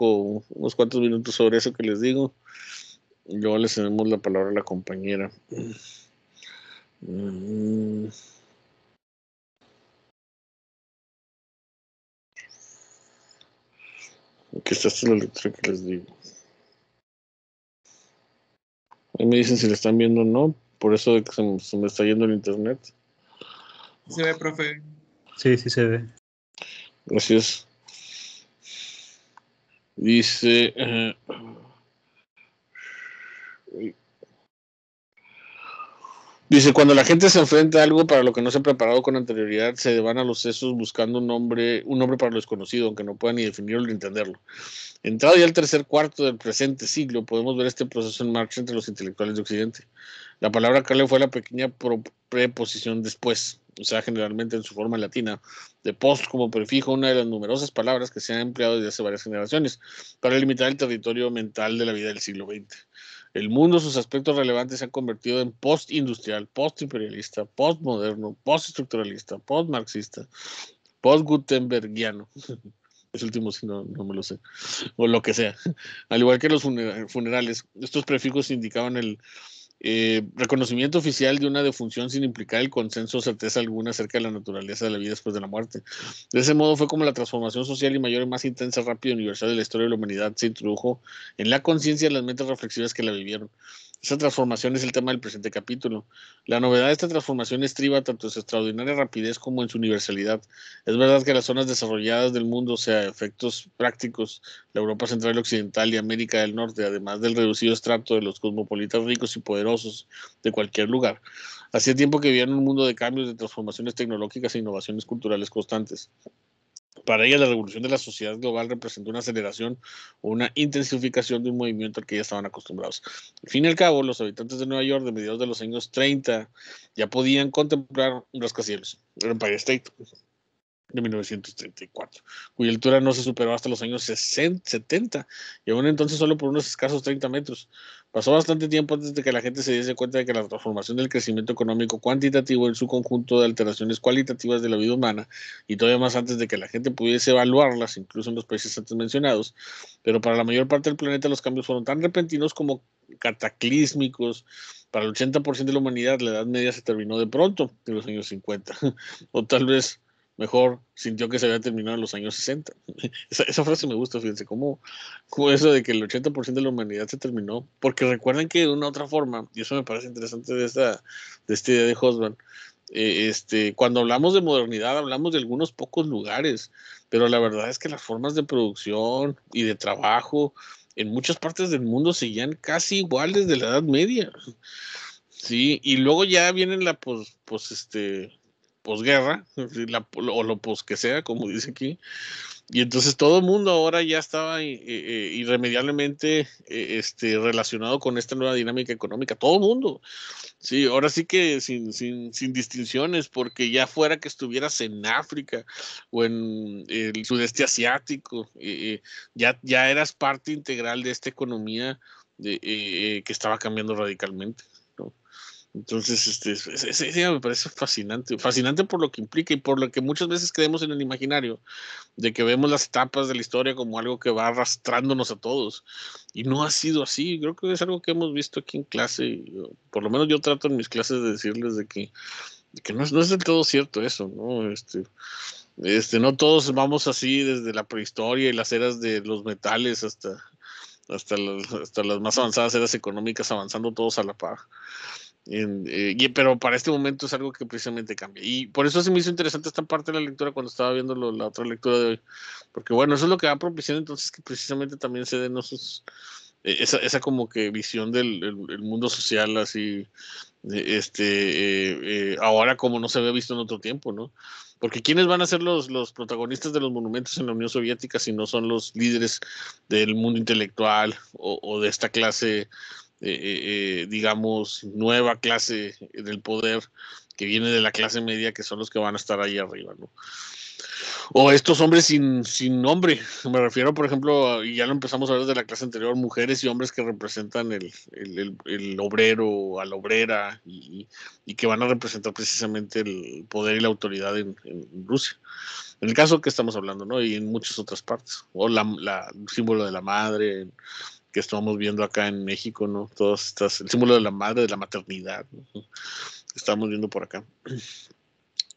unos cuantos minutos sobre eso que les digo. Y luego les tenemos la palabra a la compañera. Aquí mm. está la lectura que les digo. me dicen si le están viendo o no, por eso se, se, me está yendo el internet. Se ve, profe. Sí, sí se ve. Gracias. Dice... Eh, dice, cuando la gente se enfrenta a algo para lo que no se ha preparado con anterioridad, se van a los sesos buscando un nombre, un nombre para lo desconocido, aunque no puedan ni definirlo ni entenderlo. Entrado ya el tercer cuarto del presente siglo, podemos ver este proceso en marcha entre los intelectuales de Occidente. La palabra clave fue la pequeña preposición después o sea, generalmente en su forma latina, de post como prefijo, una de las numerosas palabras que se han empleado desde hace varias generaciones para limitar el territorio mental de la vida del siglo XX. El mundo, sus aspectos relevantes se han convertido en postindustrial, postimperialista, post-imperialista, postmarxista, postgutenbergiano, post-estructuralista, post Es último si no, no me lo sé, o lo que sea. Al igual que los funerales, estos prefijos indicaban el, eh, reconocimiento oficial de una defunción sin implicar el consenso o certeza alguna acerca de la naturaleza de la vida después de la muerte. De ese modo fue como la transformación social y mayor y más intensa, rápida y universal de la historia de la humanidad se introdujo en la conciencia de las mentes reflexivas que la vivieron. Esa transformación es el tema del presente capítulo. La novedad de esta transformación estriba tanto en su extraordinaria rapidez como en su universalidad. Es verdad que las zonas desarrolladas del mundo, o sea, efectos prácticos, la Europa Central y Occidental y América del Norte, además del reducido estrato de los cosmopolitas ricos y poderosos de cualquier lugar, hacía tiempo que vivían un mundo de cambios, de transformaciones tecnológicas e innovaciones culturales constantes. Para ella, la revolución de la sociedad global representó una aceleración o una intensificación de un movimiento al que ya estaban acostumbrados. Al fin y al cabo, los habitantes de Nueva York de mediados de los años 30 ya podían contemplar un rascacielos, el Empire State de 1934, cuya altura no se superó hasta los años 60, 70, y aún entonces solo por unos escasos 30 metros. Pasó bastante tiempo antes de que la gente se diese cuenta de que la transformación del crecimiento económico cuantitativo en su conjunto de alteraciones cualitativas de la vida humana, y todavía más antes de que la gente pudiese evaluarlas, incluso en los países antes mencionados, pero para la mayor parte del planeta los cambios fueron tan repentinos como cataclísmicos. Para el 80% de la humanidad la Edad Media se terminó de pronto en los años 50, o tal vez mejor sintió que se había terminado en los años 60. Esa, frase me gusta, fíjense, como, eso de que el 80% de la humanidad se terminó, porque recuerden que de una otra forma, y eso me parece interesante de esta, de idea de Hosban, eh, este, cuando hablamos de modernidad hablamos de algunos pocos lugares, pero la verdad es que las formas de producción y de trabajo en muchas partes del mundo seguían casi igual desde la Edad Media. Sí, y luego ya vienen la pues, pues este posguerra, la, o lo pos que sea, como dice aquí. Y entonces todo el mundo ahora ya estaba eh, eh, irremediablemente eh, este, relacionado con esta nueva dinámica económica, todo el mundo. Sí, ahora sí que sin, sin, distinciones, porque ya fuera que estuvieras en África o en el sudeste asiático, ya, ya eras parte integral de esta economía que estaba cambiando radicalmente. Entonces, este, me parece fascinante, fascinante por lo que implica y por lo que muchas veces creemos en el imaginario, de que vemos las etapas de la historia como algo que va arrastrándonos a todos. Y no ha sido así, creo que es algo que hemos visto aquí en clase, por lo menos yo trato en mis clases de decirles de que, no, es del todo cierto eso, ¿no? Este, este, no todos vamos así desde la prehistoria y las eras de los metales hasta, hasta, las, hasta las más avanzadas eras económicas, avanzando todos a la par. Eh, pero para este momento es algo que precisamente cambia. Y por eso se me hizo interesante esta parte de la lectura cuando estaba viendo la otra lectura de hoy. Porque bueno, eso es lo que va propiciando entonces que precisamente también se den esos, eh, esa, como que visión del mundo social así, eh, este, ahora como no se había visto en otro tiempo, ¿no? Porque quienes van a ser los, los protagonistas de los monumentos en la Unión Soviética si no son los líderes del mundo intelectual o de esta clase eh, eh, eh, digamos, nueva clase del poder que viene de la clase media, que son los que van a estar ahí arriba, ¿no? O estos hombres sin, sin nombre, me refiero, por ejemplo, y ya lo empezamos a ver de la clase anterior, mujeres y hombres que representan el, el, el, obrero, a la obrera, y, y, que van a representar precisamente el poder y la autoridad en, Rusia. En el caso que estamos hablando, ¿no? Y en muchas otras partes, o el símbolo de la madre, que estamos viendo acá en México, ¿no? Todas estas, el símbolo de la madre, de la maternidad, estamos viendo por acá.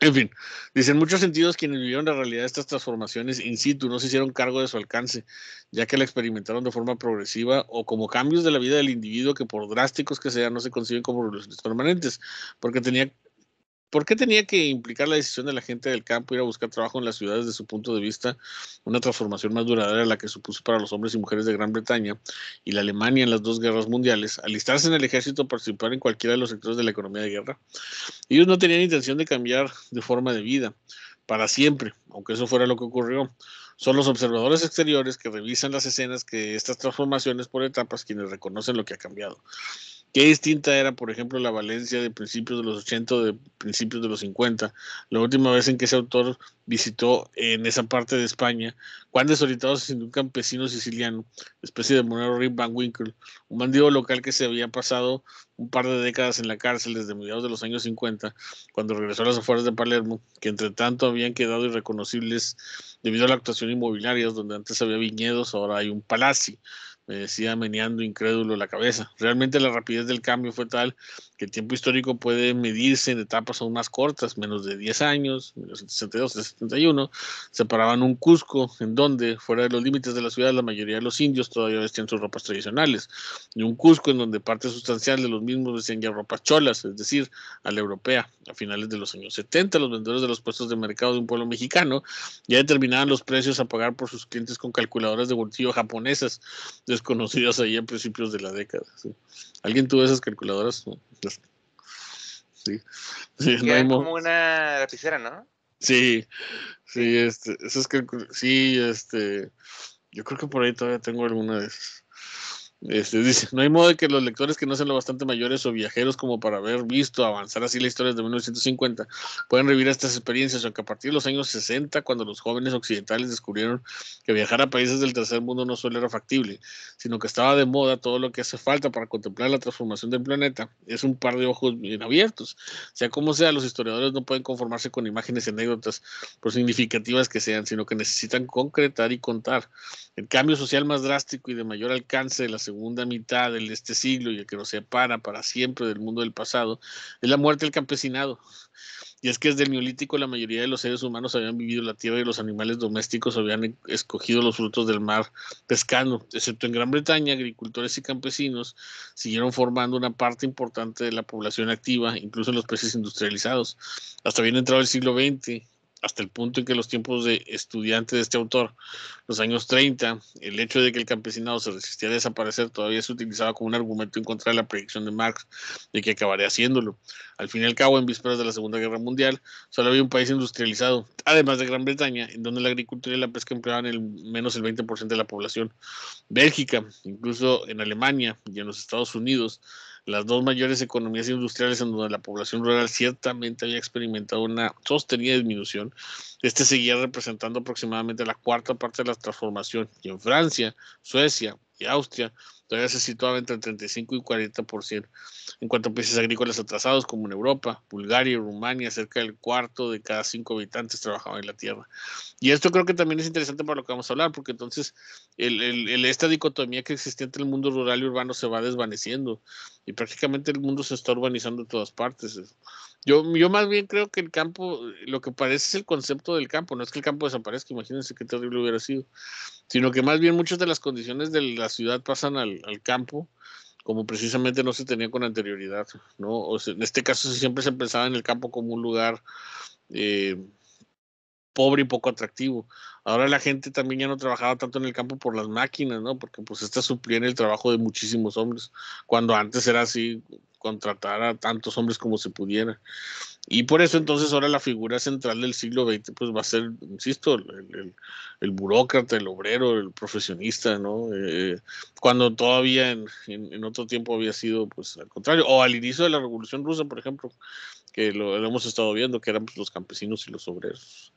En fin, dice, en muchos sentidos quienes vivieron la realidad de estas transformaciones in situ no se hicieron cargo de su alcance, ya que la experimentaron de forma progresiva o como cambios de la vida del individuo que por drásticos que sean no se conciben como revoluciones permanentes, porque tenía ¿por qué tenía que implicar la decisión de la gente del campo ir a buscar trabajo en las ciudades desde su punto de vista una transformación más duradera la que supuso para los hombres y mujeres de Gran Bretaña y la Alemania en las dos guerras mundiales, alistarse en el ejército, participar en cualquiera de los sectores de la economía de guerra? Ellos no tenían intención de cambiar de forma de vida para siempre, aunque eso fuera lo que ocurrió. Son los observadores exteriores que revisan las escenas que estas transformaciones por etapas quienes reconocen lo que ha cambiado. Qué distinta era, por ejemplo, la Valencia de principios de los 80 de principios de los 50, la última vez en que ese autor visitó en esa parte de España, cuán sintió un campesino siciliano, especie de monero Rip Van Winkle, un bandido local que se había pasado un par de décadas en la cárcel desde mediados de los años 50, cuando regresó a las afueras de Palermo, que entre tanto habían quedado irreconocibles debido a la actuación inmobiliaria, donde antes había viñedos, ahora hay un palacio me decía meneando incrédulo la cabeza. Realmente la rapidez del cambio fue tal que el tiempo histórico puede medirse en etapas aún más cortas, menos de 10 años, 1962 1971, separaban un Cusco, en donde, fuera de los límites de la ciudad, la mayoría de los indios todavía vestían sus ropas tradicionales, y un Cusco en donde parte sustancial de los mismos vestían ya ropas cholas, es decir, a la europea. A finales de los años 70, los vendedores de los puestos de mercado de un pueblo mexicano ya determinaban los precios a pagar por sus clientes con calculadoras de bolsillo japonesas, desconocidas allí a principios de la década. ¿Alguien tuvo esas calculadoras? sí. no hay como una lapicera, ¿no? Sí, sí, este, eso es que, sí, este, yo creo que por ahí todavía tengo alguna de esas. Este, dice, no hay modo de que los lectores que no sean lo bastante mayores o viajeros como para haber visto avanzar así la historia de 1950 puedan revivir estas experiencias, aunque a partir de los años 60, cuando los jóvenes occidentales descubrieron que viajar a países del tercer mundo no solo era factible, sino que estaba de moda todo lo que hace falta para contemplar la transformación del planeta, es un par de ojos bien abiertos. Sea como sea, los historiadores no pueden conformarse con imágenes anécdotas, por significativas que sean, sino que necesitan concretar y contar. El cambio social más drástico y de mayor alcance de la segunda mitad de este siglo y que nos separa para siempre del mundo del pasado, es la muerte del campesinado. Y es que desde el Neolítico la mayoría de los seres humanos habían vivido la tierra y los animales domésticos habían escogido los frutos del mar pescando. Excepto en Gran Bretaña, agricultores y campesinos siguieron formando una parte importante de la población activa, incluso en los países industrializados. Hasta bien entrado el siglo XX, hasta el punto en que los tiempos de estudiante de este autor, los años 30, el hecho de que el campesinado se resistía a desaparecer todavía se utilizaba como un argumento en contra de la predicción de Marx de que acabaría haciéndolo. Al fin y al cabo, en vísperas de la Segunda Guerra Mundial, solo había un país industrializado, además de Gran Bretaña, en donde la agricultura y la pesca empleaban el, menos el 20% de la población. Bélgica, incluso en Alemania y en los Estados Unidos, las dos mayores economías industriales en donde la población rural ciertamente había experimentado una sostenida disminución, este seguía representando aproximadamente la cuarta parte de la transformación y en Francia, Suecia, y Austria. Todavía se situaba entre el 35 y 40%. En cuanto a países agrícolas atrasados, como en Europa, Bulgaria y Rumania, cerca del cuarto de cada cinco habitantes trabajaban en la tierra. Y esto creo que también es interesante para lo que vamos a hablar, porque entonces el, esta dicotomía que existía entre el mundo rural y urbano se va desvaneciendo y prácticamente el mundo se está urbanizando en todas partes. Yo, yo más bien creo que el campo, lo que parece es el concepto del campo, no es que el campo desaparezca, imagínense qué terrible hubiera sido, sino que más bien muchas de las condiciones de la ciudad pasan al, campo, como precisamente no se tenía con anterioridad, ¿no? O en este caso siempre se pensaba en el campo como un lugar eh, pobre y poco atractivo. Ahora la gente también ya no trabajaba tanto en el campo por las máquinas, ¿no? Porque pues está supliendo el trabajo de muchísimos hombres, cuando antes era así, contratar a tantos hombres como se pudiera. Y por eso entonces ahora la figura central del siglo XX pues va a ser, insisto, el, burócrata, el obrero, el profesionista, ¿no? Eh, cuando todavía en, otro tiempo había sido pues al contrario, o al inicio de la Revolución Rusa, por ejemplo, que lo, hemos estado viendo, que eran pues, los campesinos y los obreros.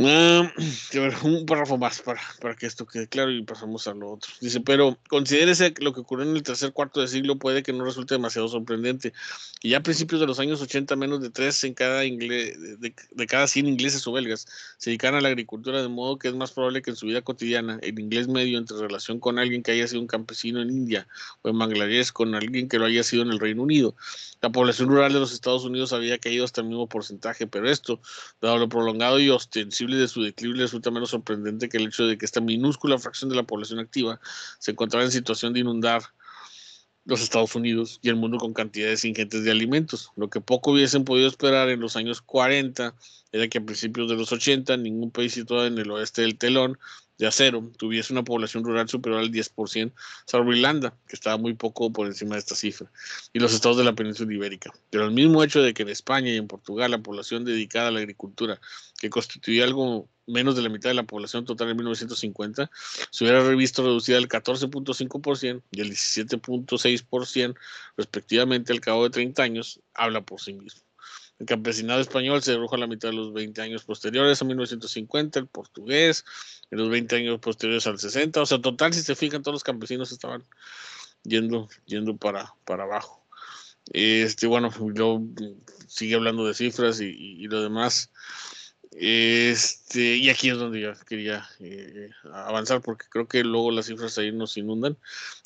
Ah, un párrafo más para, para que esto quede claro y pasamos a lo otro. Dice, pero considérese lo que ocurrió en el tercer cuarto de siglo puede que no resulte demasiado sorprendente. Y ya a principios de los años 80, menos de tres en cada inglés, de, cada 100 ingleses o belgas se dedican a la agricultura, de modo que es más probable que en su vida cotidiana el inglés medio entre relación con alguien que haya sido un campesino en India o en Bangladesh, con alguien que lo haya sido en el Reino Unido. La población rural de los Estados Unidos había caído hasta el mismo porcentaje, pero esto, dado lo prolongado y ostensible y de su declive resulta menos sorprendente que el hecho de que esta minúscula fracción de la población activa se encontraba en situación de inundar los Estados Unidos y el mundo con cantidades ingentes de alimentos. Lo que poco hubiesen podido esperar en los años 40 era que a principios de los 80 ningún país situado en el oeste del telón de acero tuviese una población rural superior al 10%, salvo Irlanda, que estaba muy poco por encima de esta cifra, y los estados de la península ibérica. Pero el mismo hecho de que en España y en Portugal la población dedicada a la agricultura, que constituía algo menos de la mitad de la población total en 1950, se hubiera revisto reducida al 14.5% y el 17.6% respectivamente al cabo de 30 años, habla por sí mismo. El campesinado español se redujo a la mitad de los 20 años posteriores a 1950, el portugués, en los 20 años posteriores al 60. O sea, total, si se fijan, todos los campesinos estaban yendo, yendo para, para abajo. Este, bueno, yo sigue hablando de cifras y lo demás. Este, y aquí es donde yo quería eh, avanzar porque creo que luego las cifras ahí nos inundan.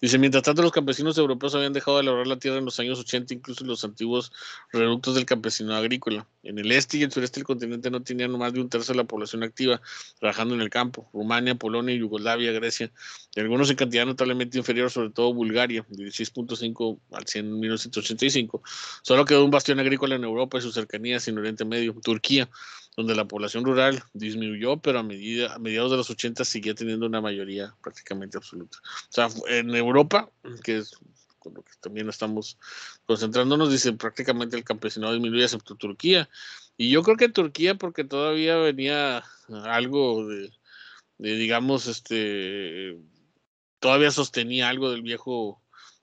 Dice, mientras tanto los campesinos europeos habían dejado de labrar la tierra en los años 80, incluso los antiguos reductos del campesino agrícola. En el este y el sureste del continente no tenían más de un tercio de la población activa trabajando en el campo. Rumania, Polonia, Yugoslavia, Grecia, y algunos en cantidad notablemente inferior, sobre todo Bulgaria, 16.5 al 100 en 1985. Solo quedó un bastión agrícola en Europa y sus cercanías en Oriente Medio, Turquía donde la población rural disminuyó, pero a, medida, a mediados de los 80 seguía teniendo una mayoría prácticamente absoluta. O sea, en Europa, que es con lo que también estamos concentrándonos, dice prácticamente el campesinado disminuye excepto Turquía. Y yo creo que Turquía, porque todavía venía algo de, de digamos, este, todavía sostenía algo del viejo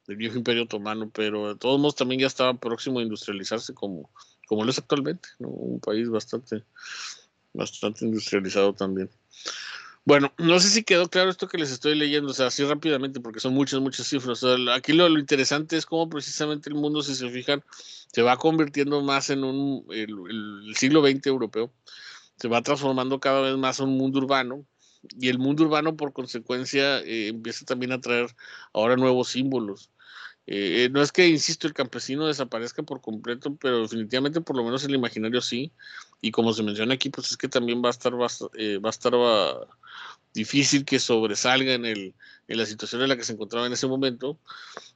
del viejo imperio otomano, pero de todos modos también ya estaba próximo a industrializarse como como lo es actualmente, un país bastante, bastante industrializado también. Bueno, no sé si quedó claro esto que les estoy leyendo, o sea, así rápidamente, porque son muchas, muchas cifras. aquí lo, interesante es cómo precisamente el mundo, si se fijan, se va convirtiendo más en un, el, siglo XX europeo, se va transformando cada vez más en un mundo urbano, y el mundo urbano por consecuencia eh, empieza también a traer ahora nuevos símbolos eh, eh, no es que, insisto, el campesino desaparezca por completo, pero definitivamente por lo menos el imaginario sí. Y como se menciona aquí, pues es que también va a estar, eh, va a, estar difícil que sobresalga en, el, en la situación en la que se encontraba en ese momento.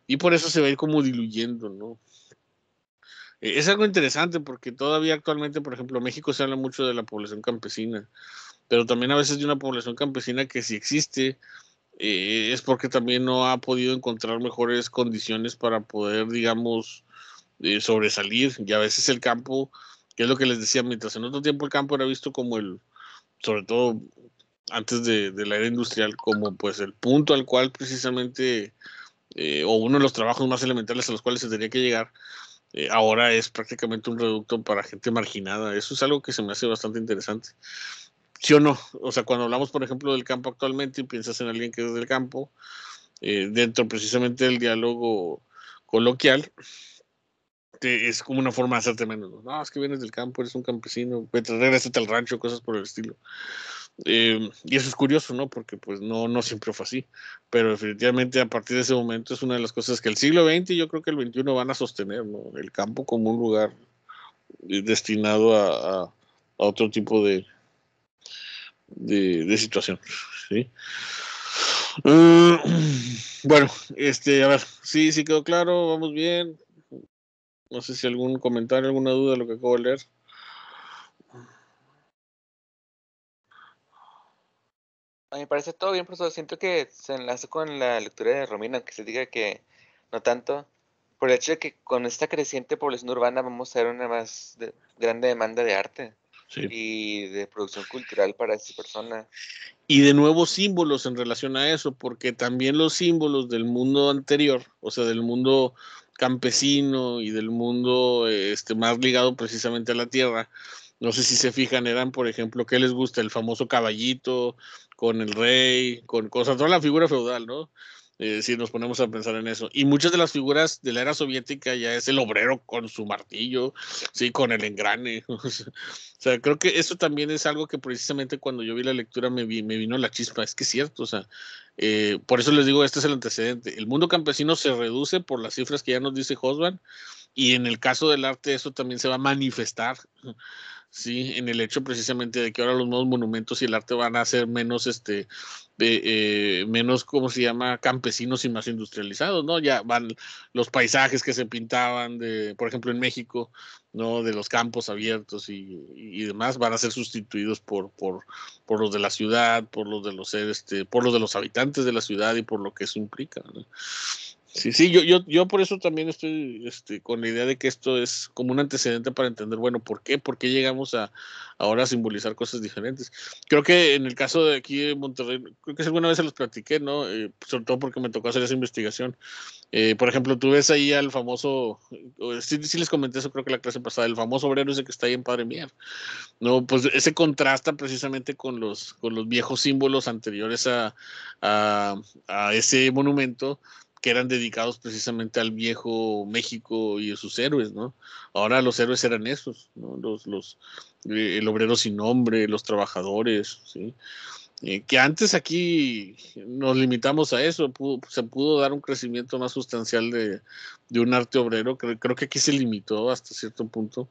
Y por eso se va a ir como diluyendo, ¿no? es algo interesante porque todavía actualmente, por ejemplo, en México se habla mucho de la población campesina, pero también a veces de una población campesina que si existe, eh, es porque también no ha podido encontrar mejores condiciones para poder, digamos, eh, sobresalir. Y a veces el campo, que es lo que les decía, mientras en otro tiempo el campo era visto como el, sobre todo antes de, la era industrial, como pues el punto al cual precisamente, eh, o uno de los trabajos más elementales a los cuales se tenía que llegar, ahora es prácticamente un reducto para gente marginada. Eso es algo que se me hace bastante interesante. ¿Sí o no? O sea, cuando hablamos, por ejemplo, del campo actualmente y piensas en alguien que es del campo, eh, dentro precisamente del diálogo coloquial, es como una forma de hacerte menos. No, es que vienes del campo, eres un campesino, vete, regresate al rancho, cosas por el estilo. Em, y eso es curioso, ¿no? Porque pues no, no siempre fue así. Pero definitivamente a partir de ese momento es una de las cosas que el siglo XX y yo creo que el XXI van a sostener, ¿no? El campo como un lugar eh, destinado a otro tipo de, de, situación. ¿sí? Mm, bueno, este, a ver, sí, sí quedó claro, vamos bien. No sé si algún comentario, alguna duda de lo que acabo de leer. A mí me parece todo bien, profesor. Siento que se enlaza con la lectura de Romina, que se diga que no tanto. Por el hecho de que con esta creciente población urbana vamos a ver una más grande demanda de arte y de producción cultural para esa persona. Y de nuevos símbolos en relación a eso, porque también los símbolos del mundo anterior, o sea, del mundo campesino y del mundo este, más ligado precisamente a la tierra, no sé si se fijan, eran, por ejemplo, ¿qué les gusta? El famoso caballito con el rey, con cosas, toda la figura feudal, ¿no? Eh, si nos ponemos a pensar en eso. Y muchas de las figuras de la era soviética ya es el obrero con su martillo, sí, con el engrane. o sea, creo que eso también es algo que precisamente cuando yo vi la lectura me, me vino la chispa. Es que es cierto, o sea, eh, por eso les digo, este es el antecedente. El mundo campesino se reduce por las cifras que ya nos dice Hosban y en el caso del arte eso también se va a manifestar. Sí, en el hecho precisamente de que ahora los nuevos monumentos y el arte van a ser menos este eh, eh, menos, ¿cómo se llama?, campesinos y más industrializados, ¿no? Ya van los paisajes que se pintaban, de, por ejemplo, en México, ¿no? De los campos abiertos y, y demás, van a ser sustituidos por, por, por, los de la ciudad, por los de los, este, por los de los habitantes de la ciudad y por lo que eso implica, ¿no? Sí, sí, yo, yo, yo por eso también estoy este, con la idea de que esto es como un antecedente para entender, bueno, ¿por qué? ¿Por qué llegamos a ahora a simbolizar cosas diferentes? Creo que en el caso de aquí en Monterrey, creo que alguna vez se los platiqué, ¿no? Eh, sobre todo porque me tocó hacer esa investigación. Eh, por ejemplo, tú ves ahí al famoso, sí, les comenté eso creo que la clase pasada, el famoso obrero ese que está ahí en Padre Mier, ¿no? Pues ese contrasta precisamente con los, con los viejos símbolos anteriores a ese monumento que eran dedicados precisamente al viejo México y a sus héroes, ¿no? Ahora los héroes eran esos, ¿no? Los, los, eh, el obrero sin nombre, los trabajadores, ¿sí? Eh, que antes aquí nos limitamos a eso, se pudo dar un crecimiento más sustancial de, un arte obrero, creo, creo, que aquí se limitó hasta cierto punto,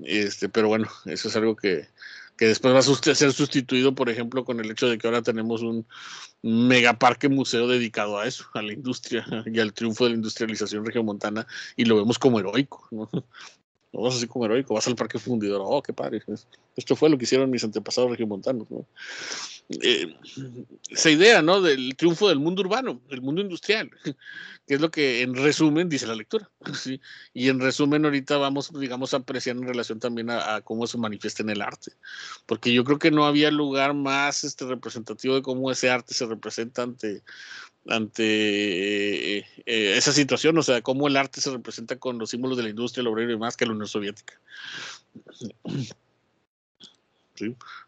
este, pero bueno, eso es algo que, que después va a ser sustituido, por ejemplo, con el hecho de que ahora tenemos un megaparque museo dedicado a eso, a la industria y al triunfo de la industrialización regiomontana, y lo vemos como heroico no vas así como heroico, vas al parque fundidor, oh, qué padre. Pues. Esto fue lo que hicieron mis antepasados regiomontanos. Eh, esa idea ¿no? del triunfo del mundo urbano, del mundo industrial, que es lo que en resumen dice la lectura. Y en resumen ahorita vamos, digamos, a apreciar en relación también a, cómo se manifiesta en el arte, porque yo creo que no había lugar más este, representativo de cómo ese arte se representa ante ante eh, eh, eh, esa situación, o sea, cómo el arte se representa con los símbolos de la industria, el obrero y más que la Unión Soviética.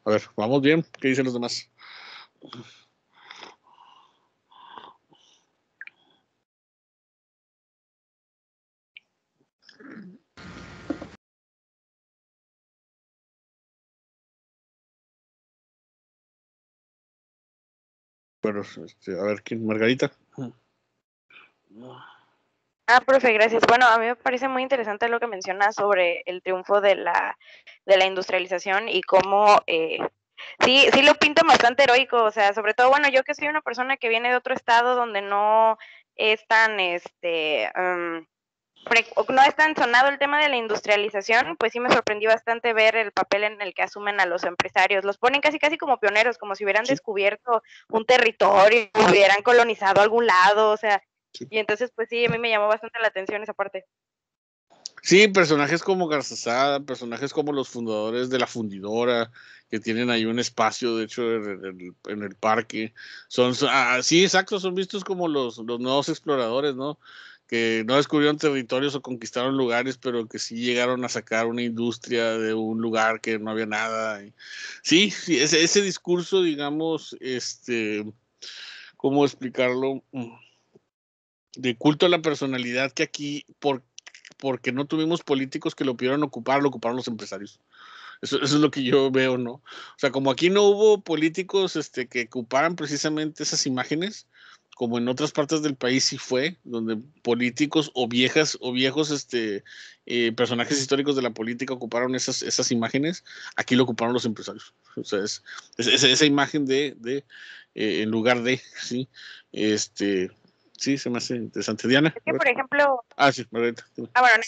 A ver, vamos bien, ¿qué dicen los demás? Bueno, este, a ver, ¿quién? Margarita. Ah, profe, gracias. Bueno, a mí me parece muy interesante lo que mencionas sobre el triunfo de la, de la industrialización y cómo eh, sí, sí lo pinta bastante heroico. O sea, sobre todo, bueno, yo que soy una persona que viene de otro estado donde no es tan, este, em, no es tan sonado el tema de la industrialización, pues sí me sorprendió bastante ver el papel en el que asumen a los empresarios. Los ponen casi casi como pioneros, como si hubieran descubierto un territorio, hubieran colonizado algún lado, o sea, y entonces pues sí, a mí me llamó bastante la atención esa parte. Sí, personajes como Garzazada, personajes como los fundadores de la fundidora, que tienen ahí un espacio, de hecho, en el, parque. Son, ah, sí, exacto, son vistos como los, los nuevos exploradores, ¿no? que no descubrieron territorios o conquistaron lugares, pero que sí llegaron a sacar una industria de un lugar que no había nada. Sí, sí ese, discurso, digamos, este, ¿cómo explicarlo? De culto a la personalidad que aquí, por, porque no tuvimos políticos que lo pudieran ocupar, lo ocuparon los empresarios. Eso, es lo que yo veo, ¿no? O sea, como aquí no hubo políticos este, que ocuparan precisamente esas imágenes, como en otras partes del país sí fue, donde políticos o viejas o viejos este, eh, personajes históricos de la política ocuparon esas, esas imágenes, aquí lo ocuparon los empresarios. O sea, es, esa imagen de, de eh, en lugar de, sí, este, sí, se me hace interesante. Diana. Es por ejemplo. Ah, sí, Margarita. Ah, bueno,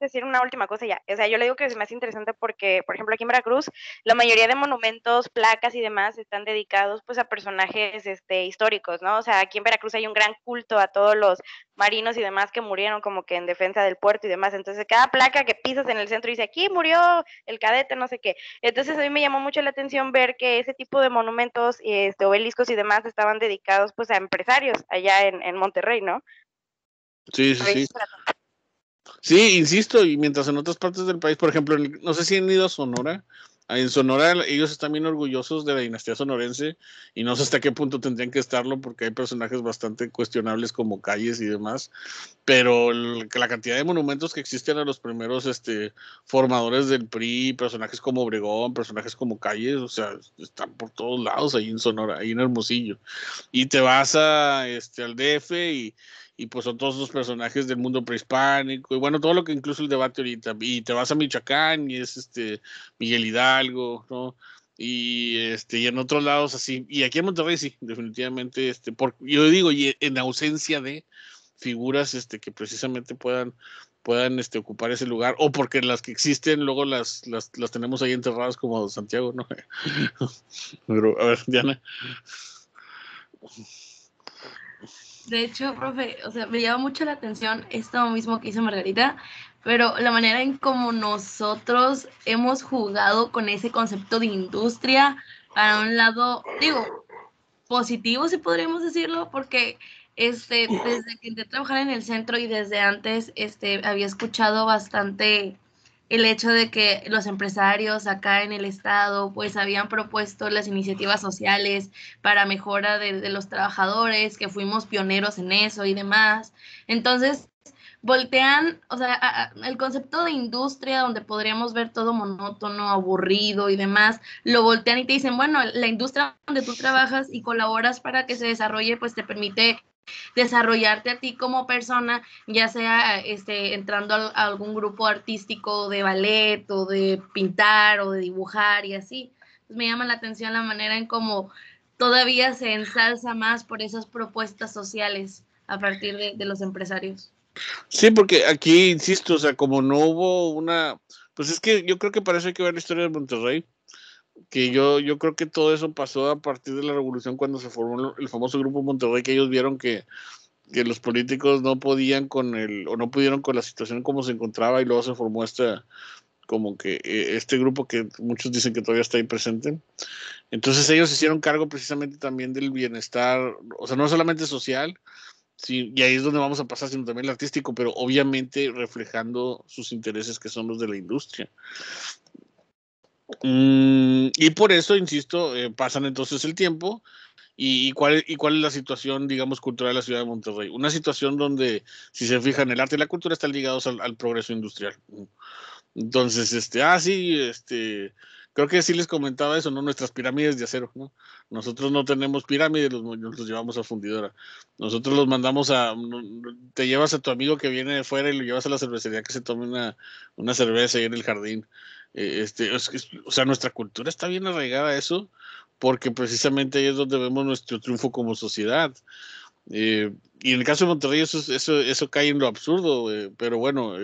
decir una última cosa ya. O sea, yo le digo que es más interesante porque, por ejemplo, aquí en Veracruz, la mayoría de monumentos, placas y demás están dedicados pues a personajes este, históricos, ¿no? O sea, aquí en Veracruz hay un gran culto a todos los marinos y demás que murieron como que en defensa del puerto y demás. Entonces, cada placa que pisas en el centro dice, aquí murió el cadete, no sé qué. Entonces, a mí me llamó mucho la atención ver que ese tipo de monumentos, este, obeliscos y demás estaban dedicados pues a empresarios allá en, en Monterrey, ¿no? Sí, sí, pues, sí. Sí, insisto, y mientras en otras partes del país, por ejemplo, no sé si han ido a Sonora, en Sonora ellos están bien orgullosos de la dinastía sonorense y no sé hasta qué punto tendrían que estarlo porque hay personajes bastante cuestionables como calles y demás, pero la cantidad de monumentos que existen a los primeros este, formadores del PRI, personajes como Obregón, personajes como calles, o sea, están por todos lados ahí en Sonora, ahí en Hermosillo. Y te vas a, este, al DF y y pues son todos los personajes del mundo prehispánico y bueno, todo lo que incluso el debate ahorita. Y te vas a Michoacán y es este Miguel Hidalgo, ¿no? Y este y en otros lados así. Y aquí en Monterrey sí, definitivamente este por, yo digo y en ausencia de figuras este que precisamente puedan puedan este, ocupar ese lugar o porque las que existen luego las, las, las tenemos ahí enterradas como Santiago, ¿no? Pero, a ver, Diana. De hecho, profe, o sea, me llama mucho la atención esto mismo que hizo Margarita, pero la manera en como nosotros hemos jugado con ese concepto de industria, para un lado, digo, positivo, si podríamos decirlo, porque este, desde que entré a trabajar en el centro y desde antes, este, había escuchado bastante el hecho de que los empresarios acá en el estado pues habían propuesto las iniciativas sociales para mejora de, los trabajadores, que fuimos pioneros en eso y demás. Entonces, voltean, o sea, el concepto de industria donde podríamos ver todo monótono, aburrido y demás, lo voltean y te dicen, bueno, la industria donde tú trabajas y colaboras para que se desarrolle, pues te permite desarrollarte a ti como persona, ya sea este, entrando a, algún grupo artístico de ballet o de pintar o de dibujar y así. Pues, me llama la atención la manera en cómo todavía se ensalza más por esas propuestas sociales a partir de, de los empresarios. Sí, porque aquí, insisto, o sea, como no hubo una, pues es que yo creo que parece hay que ver la historia de Monterrey que yo, yo creo que todo eso pasó a partir de la revolución cuando se formó el famoso grupo Monterrey, que ellos vieron que, que los políticos no podían con el, o no pudieron con la situación como se encontraba y luego se formó como que eh, este grupo que muchos dicen que todavía está ahí presente. Entonces ellos hicieron cargo precisamente también del bienestar, o sea, no solamente social, Sí, y ahí es donde vamos a pasar, sino también el artístico, pero obviamente reflejando sus intereses que son los de la industria. Mm, y por eso, insisto, eh, pasan entonces el tiempo. Y, cuál, ¿Y cuál es la situación, digamos, cultural de la ciudad de Monterrey? Una situación donde, si se fijan, el arte y la cultura están ligados al, progreso industrial. Entonces, este, ah, sí, este, creo que sí les comentaba eso, ¿no? Nuestras pirámides de acero, ¿no? Nosotros no tenemos pirámides, los, los llevamos a fundidora. Nosotros los mandamos a, te llevas a tu amigo que viene de fuera y lo llevas a la cervecería que se tome una, una cerveza ahí en el jardín eh, este, o sea, nuestra cultura está bien arraigada a eso, porque precisamente ahí es donde vemos nuestro triunfo como sociedad. Eh, y en el caso de Monterrey eso, eso, eso cae en lo absurdo, eh, pero bueno,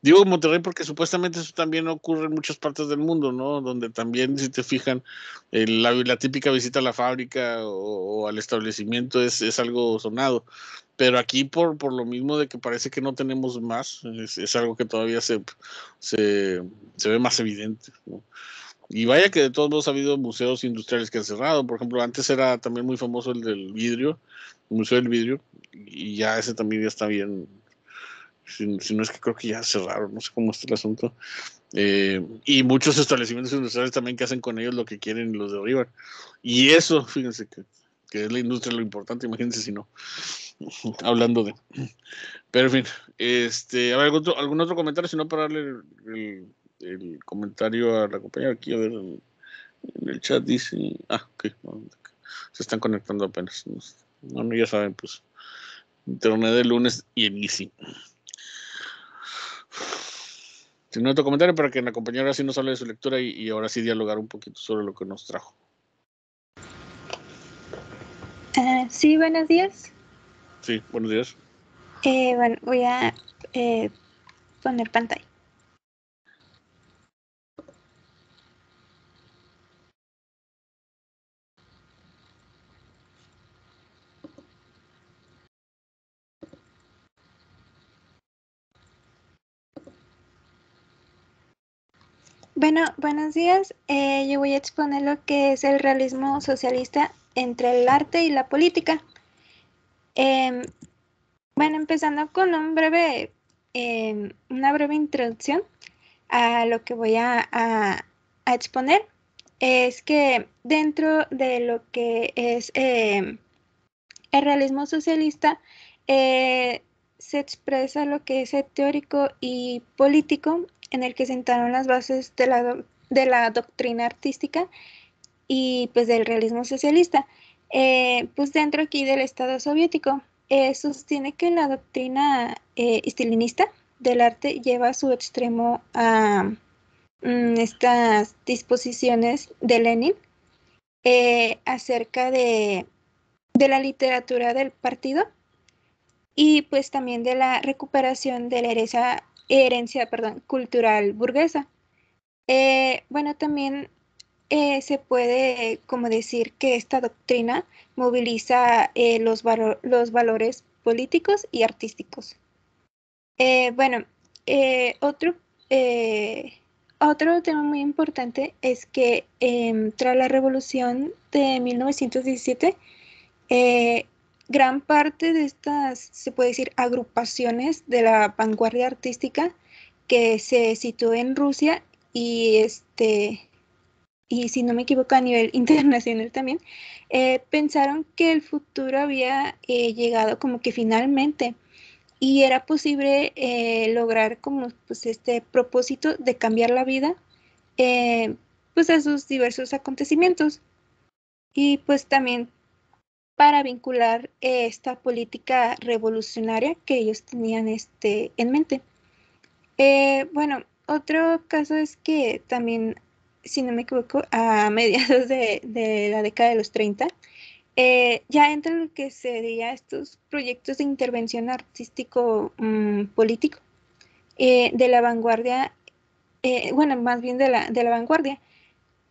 digo Monterrey porque supuestamente eso también ocurre en muchas partes del mundo, ¿no? Donde también, si te fijan, la, la, típica visita a la fábrica o, al establecimiento es, algo sonado pero aquí por, por lo mismo de que parece que no tenemos más, es, algo que todavía se, se, ve más evidente. Y vaya que de todos modos ha habido museos industriales que han cerrado. Por ejemplo, antes era también muy famoso el del vidrio, el Museo del Vidrio, y ya ese también ya está bien. Si, no es que creo que ya cerraron, no sé cómo está el asunto. Eh, y muchos establecimientos industriales también que hacen con ellos lo que quieren los de arriba. Y eso, fíjense que, que es la industria lo importante, imagínense si no. hablando de. Pero en fin, este, ¿algún otro, comentario, si no para darle el, comentario a la compañera aquí, a ver, en el chat dice, ah, ok, se están conectando apenas. Bueno, ya saben, pues, internet de lunes y en Easy. tengo otro comentario para que la compañera si nos hable de su lectura y, ahora sí dialogar un poquito sobre lo que nos trajo. si eh, sí, buenos días. Sí, buenos días. Eh, bueno, voy a eh, poner pantalla. Bueno, buenos días. Eh, yo voy a exponer lo que es el realismo socialista entre el arte y la política. Em, bueno, empezando con un breve, em, una breve introducción a lo que voy a, exponer, es que dentro de lo que es em, el realismo socialista, eh, se expresa lo que es el teórico y político en el que sentaron las bases de la, de la doctrina artística y pues del realismo socialista. Eh, pues dentro aquí del Estado soviético. Eh, sostiene que la doctrina eh, estilinista del arte lleva a su extremo a mm, estas disposiciones de Lenin acerca de, la literatura del partido y pues también de la recuperación de la herencia, cultural burguesa. bueno, también eh, se puede como decir que esta doctrina moviliza eh, los, valores políticos y artísticos. Eh, bueno, otro, otro tema muy importante es que em, tras la revolución de 1917, gran parte de estas, se puede decir, agrupaciones de la vanguardia artística que se sitúa en Rusia y este y si no me equivoco a nivel internacional también, eh, pensaron que el futuro había eh, llegado como que finalmente y era posible eh, lograr como pues este propósito de cambiar la vida pues a sus diversos acontecimientos y pues también para vincular esta política revolucionaria que ellos tenían este, en mente. bueno, otro caso es que también si no me equivoco, a mediados de, de la década de los 30, eh, ya entra lo que sería estos proyectos de intervención artístico-político mm, eh, de la vanguardia, eh, bueno, más bien de la, de la vanguardia.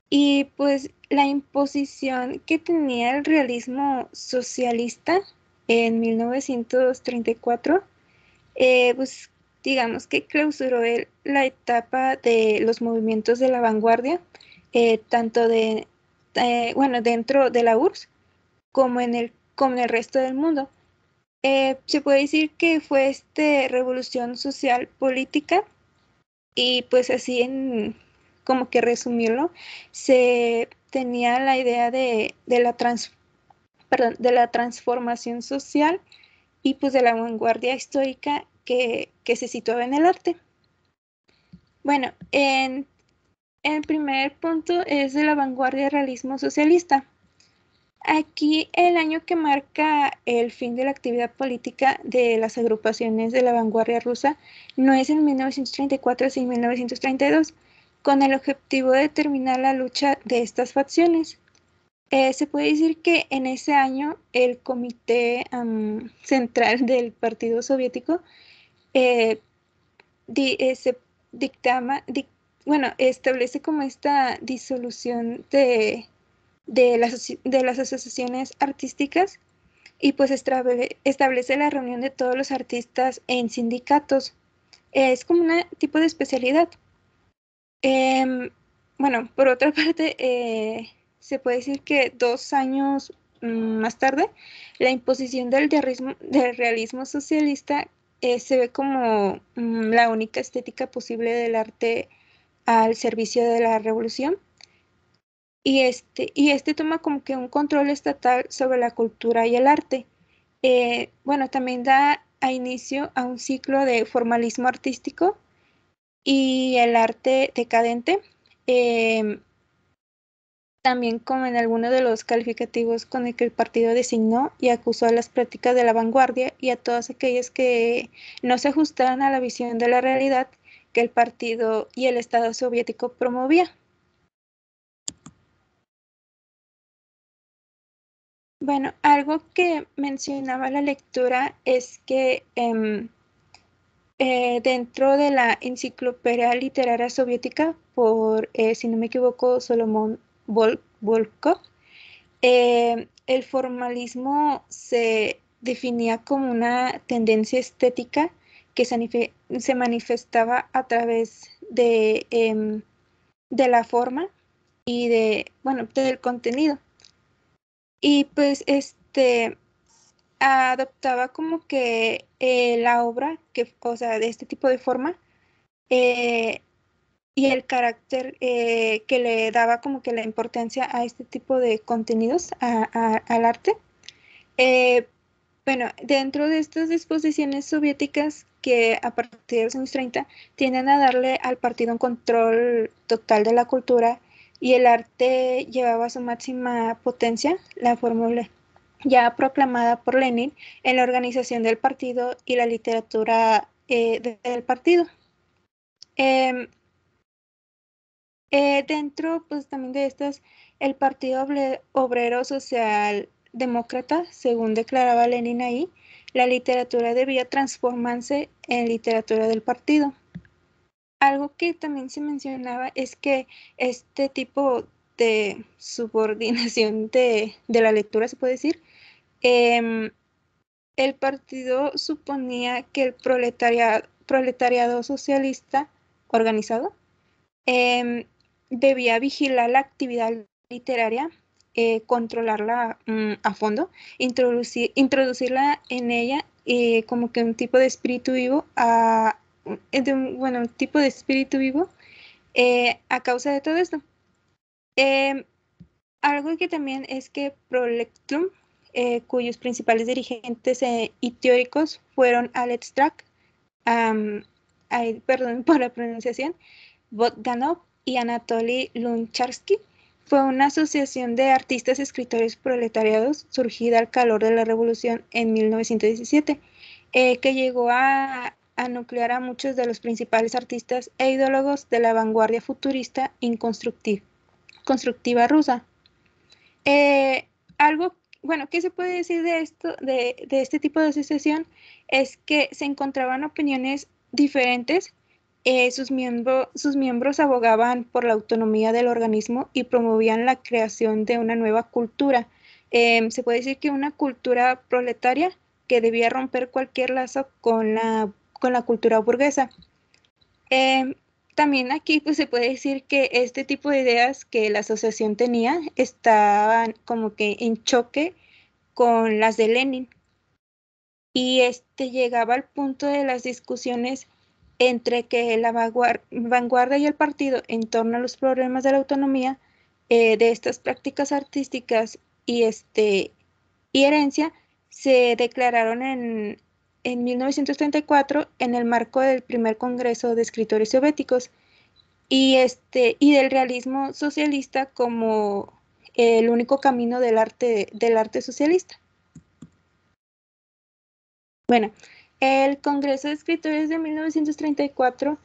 Y pues la imposición que tenía el realismo socialista en 1934, pues digamos que clausuró la etapa de los movimientos de la vanguardia, eh, tanto de, eh, bueno, dentro de la URSS como en el, el resto del mundo. Eh, se puede decir que fue este revolución social política y pues así en como que resumirlo, se tenía la idea de, la, trans, de la transformación social y pues de la vanguardia histórica que, se situaba en el arte. Bueno, en, el primer punto es de la vanguardia del realismo socialista. Aquí el año que marca el fin de la actividad política de las agrupaciones de la vanguardia rusa no es en 1934 sino en 1932, con el objetivo de terminar la lucha de estas facciones. Eh, se puede decir que en ese año el Comité Central del Partido Soviético eh, dictama, bueno, establece como esta disolución de, de, las, de las asociaciones artísticas y pues establece, la reunión de todos los artistas en sindicatos. es como un tipo de especialidad. Em, bueno, por otra parte, eh, se puede decir que dos años mm, más tarde, la imposición del realismo socialista eh, se ve como mm, la única estética posible del arte al servicio de la revolución. Y este, y este toma como que un control estatal sobre la cultura y el arte. Eh, bueno, también da a inicio a un ciclo de formalismo artístico y el arte decadente. Em, también como en algunos de los calificativos con el que el partido designó y acusó a las prácticas de la vanguardia y a todas aquellas que no se ajustaran a la visión de la realidad que el partido y el Estado soviético promovía. Bueno, algo que mencionaba la lectura es que em, eh, dentro de la enciclopedia literaria soviética por, eh, si no me equivoco, Solomon Volkov, eh, el formalismo se definía como una tendencia estética que se, manifestaba a través de, em, de la forma y de, bueno, del contenido. Y pues este adoptaba como que eh, la obra, que, o sea, de este tipo de forma, eh, y el carácter eh, que le daba como que la importancia a este tipo de contenidos, al arte. Eh, bueno, dentro de estas disposiciones soviéticas que a partir de los años 30 tienden a darle al partido un control total de la cultura y el arte llevaba a su máxima potencia la fórmula ya proclamada por Lenin en la organización del partido y la literatura eh, del partido. Em, eh, dentro pues también de estas, el Partido Obrero Social Demócrata, según declaraba Lenin ahí, la literatura debía transformarse en literatura del partido. Algo que también se mencionaba es que este tipo de subordinación de, de la lectura, se puede decir, em, el partido suponía que el proletariado, proletariado socialista organizado eh, debía vigilar la actividad literaria, eh, controlarla mm, a fondo, introducir, introducirla en ella eh, como que un tipo de espíritu vivo, a, bueno, un tipo de espíritu vivo eh, a causa de todo esto. Em, algo que también es que Prolectrum, cuyos principales dirigentes y teóricos fueron Alex track perdón por la pronunciación, Botganov y Anatoly Luncharsky fue una asociación de artistas escritores proletariados surgida al calor de la revolución en 1917, eh, que llegó a, a nuclear a muchos de los principales artistas e ideólogos de la vanguardia futurista constructiva rusa. Eh, algo, bueno, ¿qué se puede decir de esto, de, de este tipo de asociación? Es que se encontraban opiniones diferentes eh, sus, sus miembros abogaban por la autonomía del organismo y promovían la creación de una nueva cultura. Em, se puede decir que una cultura proletaria que debía romper cualquier lazo con la, con la cultura burguesa. Em, también aquí pues, se puede decir que este tipo de ideas que la asociación tenía estaban como que en choque con las de Lenin. Y este llegaba al punto de las discusiones entre que la vanguardia y el partido en torno a los problemas de la autonomía eh, de estas prácticas artísticas y, este, y herencia se declararon en, 1934 en el marco del primer Congreso de Escritores Soviéticos y, este, y del realismo socialista como el único camino del arte, del arte socialista. Bueno, el Congreso de Escritores de 1934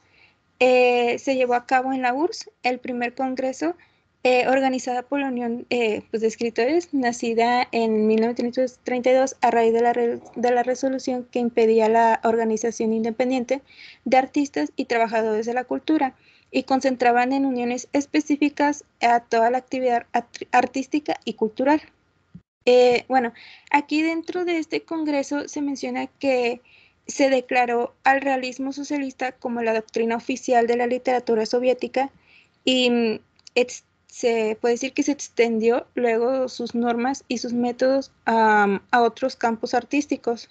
eh, se llevó a cabo en la URSS, el primer congreso eh, organizado organizada por la Unión eh, pues, de Escritores, nacida en 1932 a raíz de la, de la resolución que impedía la organización independiente de artistas y trabajadores de la cultura y concentraban en uniones específicas a toda la actividad artística y cultural. bueno, aquí dentro de este congreso se menciona que se declaró al realismo socialista como la doctrina oficial de la literatura soviética y mm, se puede decir que se extendió luego sus normas y sus métodos a otros campos artísticos.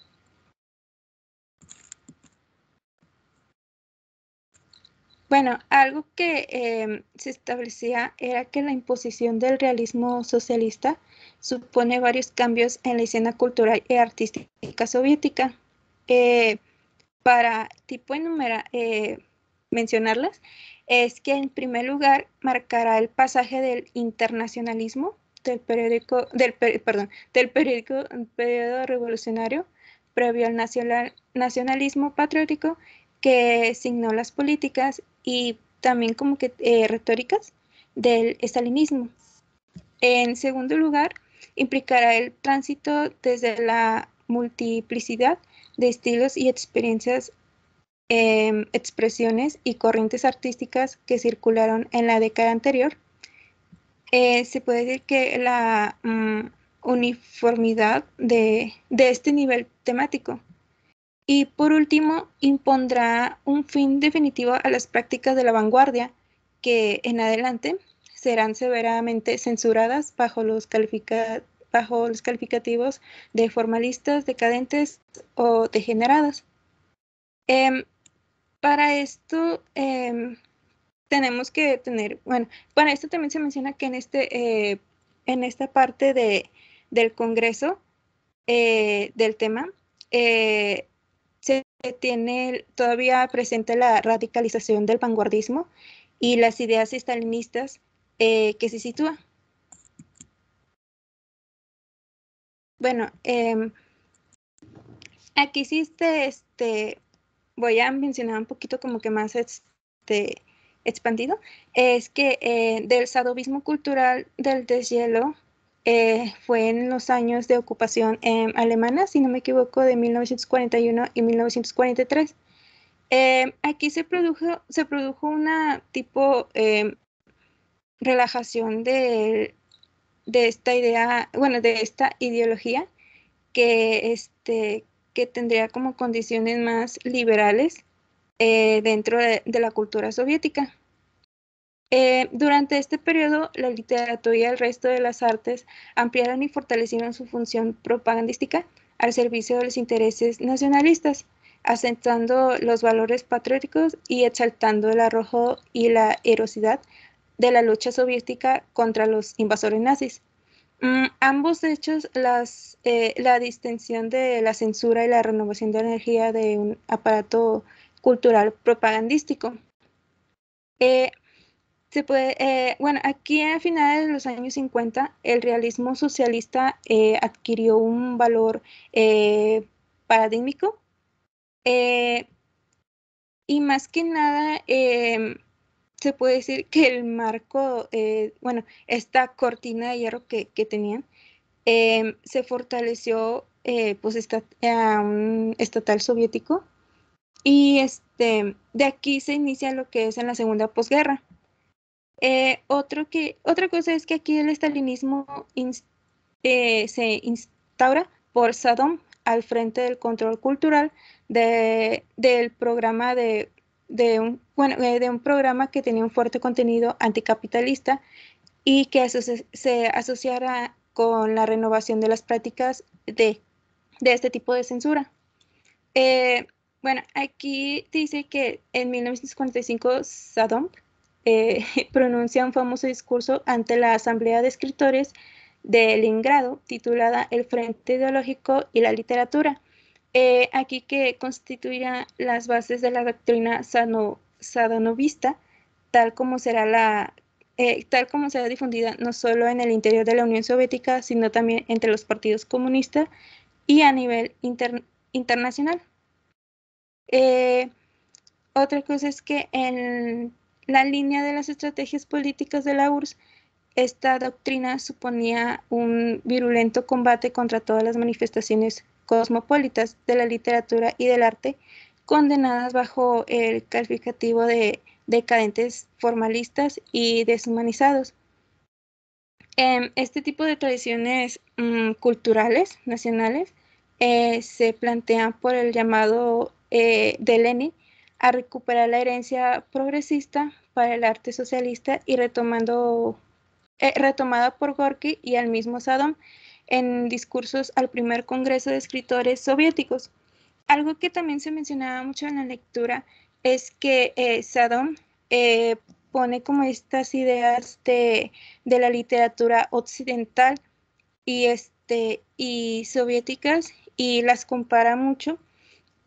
Bueno, algo que em, se establecía era que la imposición del realismo socialista supone varios cambios en la escena cultural y artística soviética. Eh, para tipo enumerar, eh, mencionarlas, es que en primer lugar marcará el pasaje del internacionalismo del periódico, del, perdón, del periódico, periodo revolucionario previo al nacionalismo patriótico que signó las políticas y también como que eh, retóricas del estalinismo. En segundo lugar, implicará el tránsito desde la multiplicidad de estilos y experiencias, em, expresiones y corrientes artísticas que circularon en la década anterior. Eh, se puede decir que la mm, uniformidad de, este nivel temático. Y por último, impondrá un fin definitivo a las prácticas de la vanguardia, que en adelante serán severamente censuradas bajo los calificados bajo los calificativos de formalistas, decadentes o degeneradas. Em, para esto em, tenemos que tener, bueno, para esto también se menciona que en, este, eh, en esta parte de, del Congreso eh, del tema, eh, se tiene todavía presente la radicalización del vanguardismo y las ideas estalinistas que se sitúan. Bueno, em, aquí sí este, este, voy a mencionar un poquito como que más este, expandido, es que eh, del sadobismo cultural del deshielo eh, fue en los años de ocupación em, alemana, si no me equivoco, de 1941 y 1943. Em, aquí se produjo, se produjo una tipo relajación del de esta idea, de esta ideología que, este, que tendría como condiciones más liberales eh, dentro de, la cultura soviética. Eh, durante este periodo, la literatura y el resto de las artes ampliaron y fortalecieron su función propagandística al servicio de los intereses nacionalistas, asentando los valores patrióticos y exaltando el arrojo y la erosidad de la lucha soviética contra los invasores nazis. Mm, ambos hechos, las, eh, la distensión de la censura y la renovación de la energía de un aparato cultural propagandístico. Eh, se puede, eh, bueno, aquí a finales de los años 50, el realismo socialista eh, adquirió un valor paradigmático y más que nada em, se puede decir que el marco, eh, bueno, esta cortina de hierro que, tenían, em, se fortaleció eh, pues a un estatal soviético y este, de aquí se inicia lo que es en la segunda posguerra. Eh, otro que, otra cosa es que aquí el estalinismo se instaura por Saddam al frente del control cultural de, del programa de de un, bueno, eh, de un programa que tenía un fuerte contenido anticapitalista y que se, asociara con la renovación de las prácticas de, de este tipo de censura. Eh, bueno, aquí dice que en 1945 Saddam eh, pronuncia un famoso discurso ante la Asamblea de Escritores de Leningrado titulada El Frente Ideológico y la Literatura, eh, aquí que constituirá las bases de la doctrina sano, sadonovista, tal como será eh, tal como será difundida no solo en el interior de la Unión Soviética, sino también entre los partidos comunistas y a nivel internacional. Eh, otra cosa es que en la línea de las estrategias políticas de la URSS, esta doctrina suponía un virulento combate contra todas las manifestaciones cosmopolitas de la literatura y del arte, condenadas bajo el calificativo de decadentes formalistas y deshumanizados. Em, este tipo de tradiciones mm, culturales nacionales eh, se plantean por el llamado eh, de a recuperar la herencia progresista para el arte socialista y retomando, eh, retomada por Gorky y al mismo Saddam, en discursos al primer Congreso de Escritores Soviéticos. Algo que también se mencionaba mucho en la lectura es que eh, eh pone como estas ideas de, la literatura occidental y, este, y soviéticas y las compara mucho,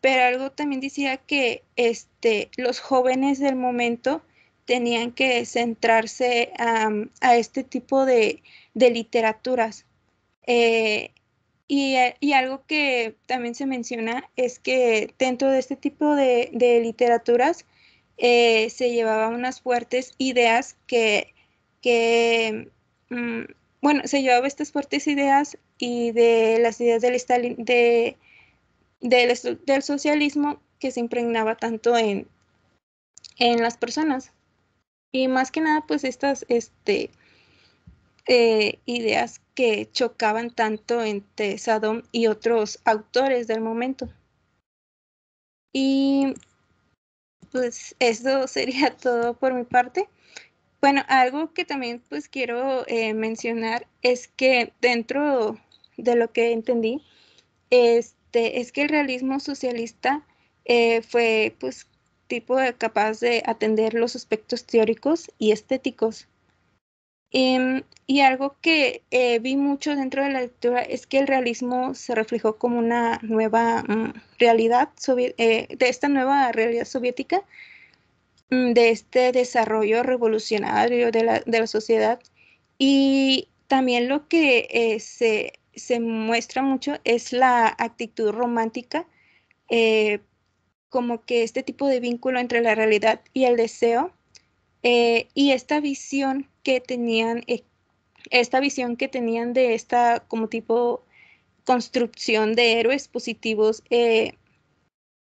pero algo también decía que este, los jóvenes del momento tenían que centrarse a este tipo de, de literaturas eh, eh, y, algo que también se menciona es que dentro de este tipo de, literaturas eh, se llevaban unas fuertes ideas que, mm, bueno, se llevaba estas fuertes ideas y de las ideas del, socialismo que se impregnaba tanto en, en las personas. Y más que nada, pues estas, este, eh, ideas que chocaban tanto entre Sadón y otros autores del momento. Y pues eso sería todo por mi parte. Bueno, algo que también pues quiero eh, mencionar es que dentro de lo que entendí, este, es que el realismo socialista eh, fue pues tipo capaz de atender los aspectos teóricos y estéticos Em, y algo que eh, vi mucho dentro de la lectura es que el realismo se reflejó como una nueva mm, realidad, eh, de esta nueva realidad soviética, mm, de este desarrollo revolucionario de la, sociedad. Y también lo que eh, se, muestra mucho es la actitud romántica, eh, como que este tipo de vínculo entre la realidad y el deseo eh, y esta visión que tenían, eh, esta visión que tenían de esta como tipo construcción de héroes positivos, eh,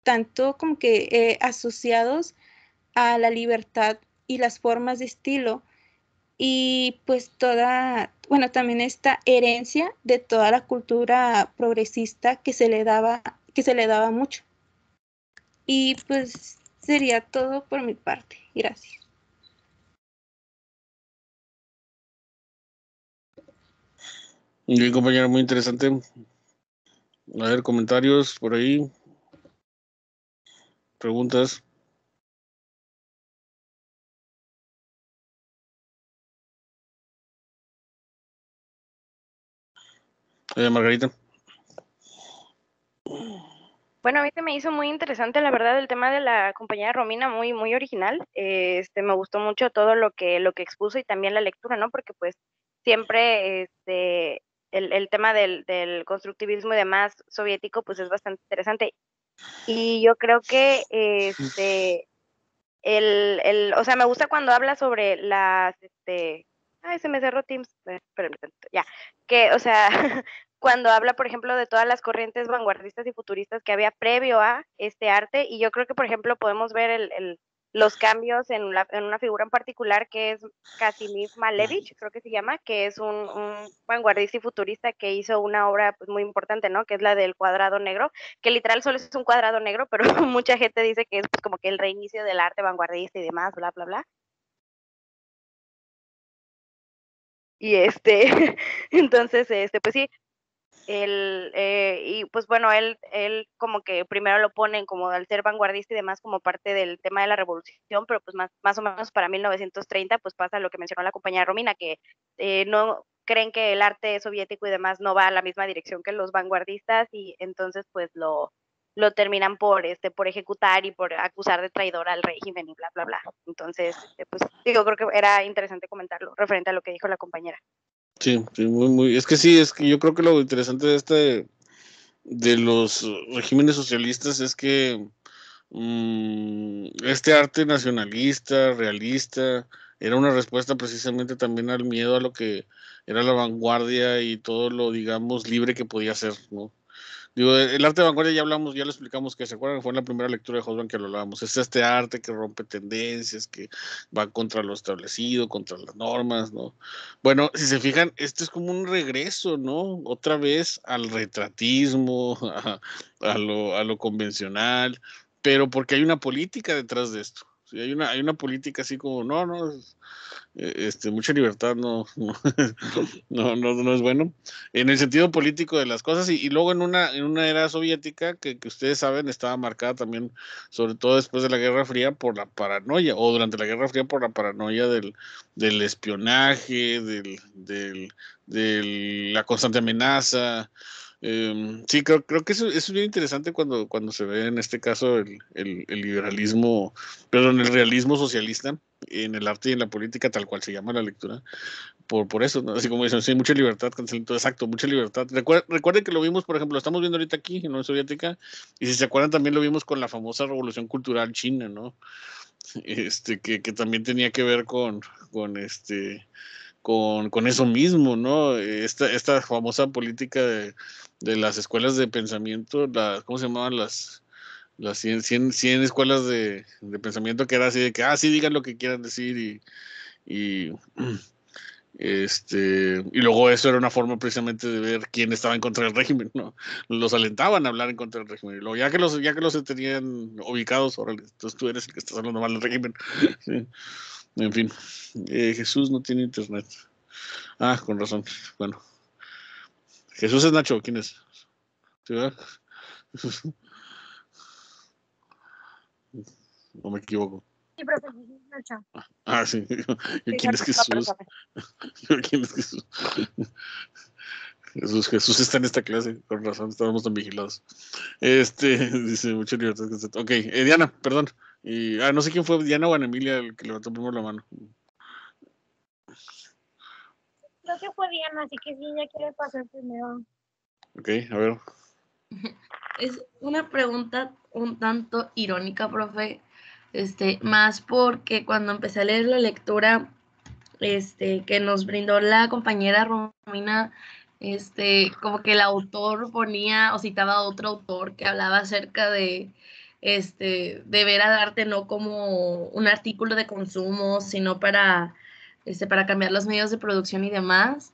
tanto como que asociados a la libertad y las formas de estilo, y pues toda, bueno, también esta herencia de toda la cultura progresista que se le daba, que se le daba mucho. Y pues sería todo por mi parte. Gracias. Bien, compañero, muy interesante. A ver, comentarios por ahí. Preguntas. Eh, Margarita. Bueno, a mí se me hizo muy interesante, la verdad, el tema de la compañera Romina, muy, muy original. Este, me gustó mucho todo lo que, lo que expuso y también la lectura, ¿no? Porque pues siempre este, el, tema del, constructivismo y demás soviético, pues es bastante interesante. Y yo creo que este, el, o sea, me gusta cuando habla sobre las, este, ay, se me cerró Teams, eh, ya, que, o sea, cuando habla, por ejemplo, de todas las corrientes vanguardistas y futuristas que había previo a este arte, y yo creo que, por ejemplo, podemos ver el los cambios en, una figura en particular que es Kasimir Malevich, creo que se llama, que es un, vanguardista y futurista que hizo una obra pues, muy importante, ¿no? Que es la del cuadrado negro, que literal solo es un cuadrado negro, pero mucha gente dice que es pues, como que el reinicio del arte vanguardista y demás, bla, bla, bla. Y este, entonces, este, pues sí, él eh, y pues bueno, él, él como que primero lo ponen como al ser vanguardista y demás como parte del tema de la revolución, pero pues más, más o menos para 1930 pues pasa lo que mencionó la compañera Romina, que eh, no creen que el arte soviético y demás no va a la misma dirección que los vanguardistas y entonces pues lo, lo terminan por este por ejecutar y por acusar de traidor al régimen y bla bla bla. Entonces, este, pues yo creo que era interesante comentarlo referente a lo que dijo la compañera. Sí, muy, muy. Es que sí, es que yo creo que lo interesante de este de los regímenes socialistas es que mm, este arte nacionalista, realista, era una respuesta precisamente también al miedo a lo que era la vanguardia y todo lo, digamos, libre que podía ser, ¿no? Digo, el arte de vanguardia ya hablamos, ya lo explicamos que se acuerdan, fue en la primera lectura de Hosban que lo hablábamos. Es este arte que rompe tendencias, que va contra lo establecido, contra las normas, ¿no? Bueno, si se fijan, este es como un regreso, ¿no? Otra vez al retratismo, a lo, a lo convencional, pero porque hay una política detrás de esto. Sí, hay una, hay una política así como, no, no, eh, este, mucha libertad no, no, no, no es bueno. En el sentido político de las cosas, y, luego en una, en una era soviética que, que, ustedes saben estaba marcada también, sobre todo después de la Guerra Fría, por la paranoia, o durante la Guerra Fría por la paranoia del, del espionaje, del, de la constante amenaza. Em, sí, creo, que eso, es bien interesante cuando, cuando se ve en este caso el, el, liberalismo, perdón, el realismo socialista en el arte y en la política, tal cual se llama la lectura, por, por eso, ¿no? así como dicen, sí, mucha libertad, cancelito, exacto, mucha libertad. recuerden que lo vimos, por ejemplo, lo estamos viendo ahorita aquí en la Unión Soviética, y si se acuerdan también lo vimos con la famosa revolución cultural china, ¿no? Este, que, que también tenía que ver con, con este... Con, con eso mismo, ¿no? Esta, esta famosa política de, de las escuelas de pensamiento, las ¿cómo se llamaban las? las 100, 100, escuelas de, pensamiento que era así de que, ah, sí, digan lo que quieran decir y, y, este, y luego eso era una forma precisamente de ver quién estaba en contra del régimen, ¿no? Los alentaban a hablar en contra del régimen. Y luego, ya que los, ya que los tenían ubicados, entonces tú eres el que estás hablando mal del régimen. En fin, eh, Jesús no tiene internet. Ah, con razón. Bueno. Jesús es Nacho, ¿quién es? ¿Sí, no me equivoco. Sí, profe, pues, Nacho. Ah, sí. ¿Quién es Jesús? ¿Quién es Jesús? Jesús, Jesús está en esta clase, con razón, estábamos tan vigilados. Este, dice, mucha libertad. Ok, eh, Diana, perdón. Y, ah, no sé quién fue Diana o Ana Emilia el que levantó primero la mano fue bien, así que sí, ella quiere pasar primero. Ok, a ver. Es una pregunta un tanto irónica, profe. Este, más porque cuando empecé a leer la lectura este, que nos brindó la compañera Romina, este, como que el autor ponía o citaba a otro autor que hablaba acerca de, este, de ver a arte no como un artículo de consumo, sino para este, para cambiar los medios de producción y demás.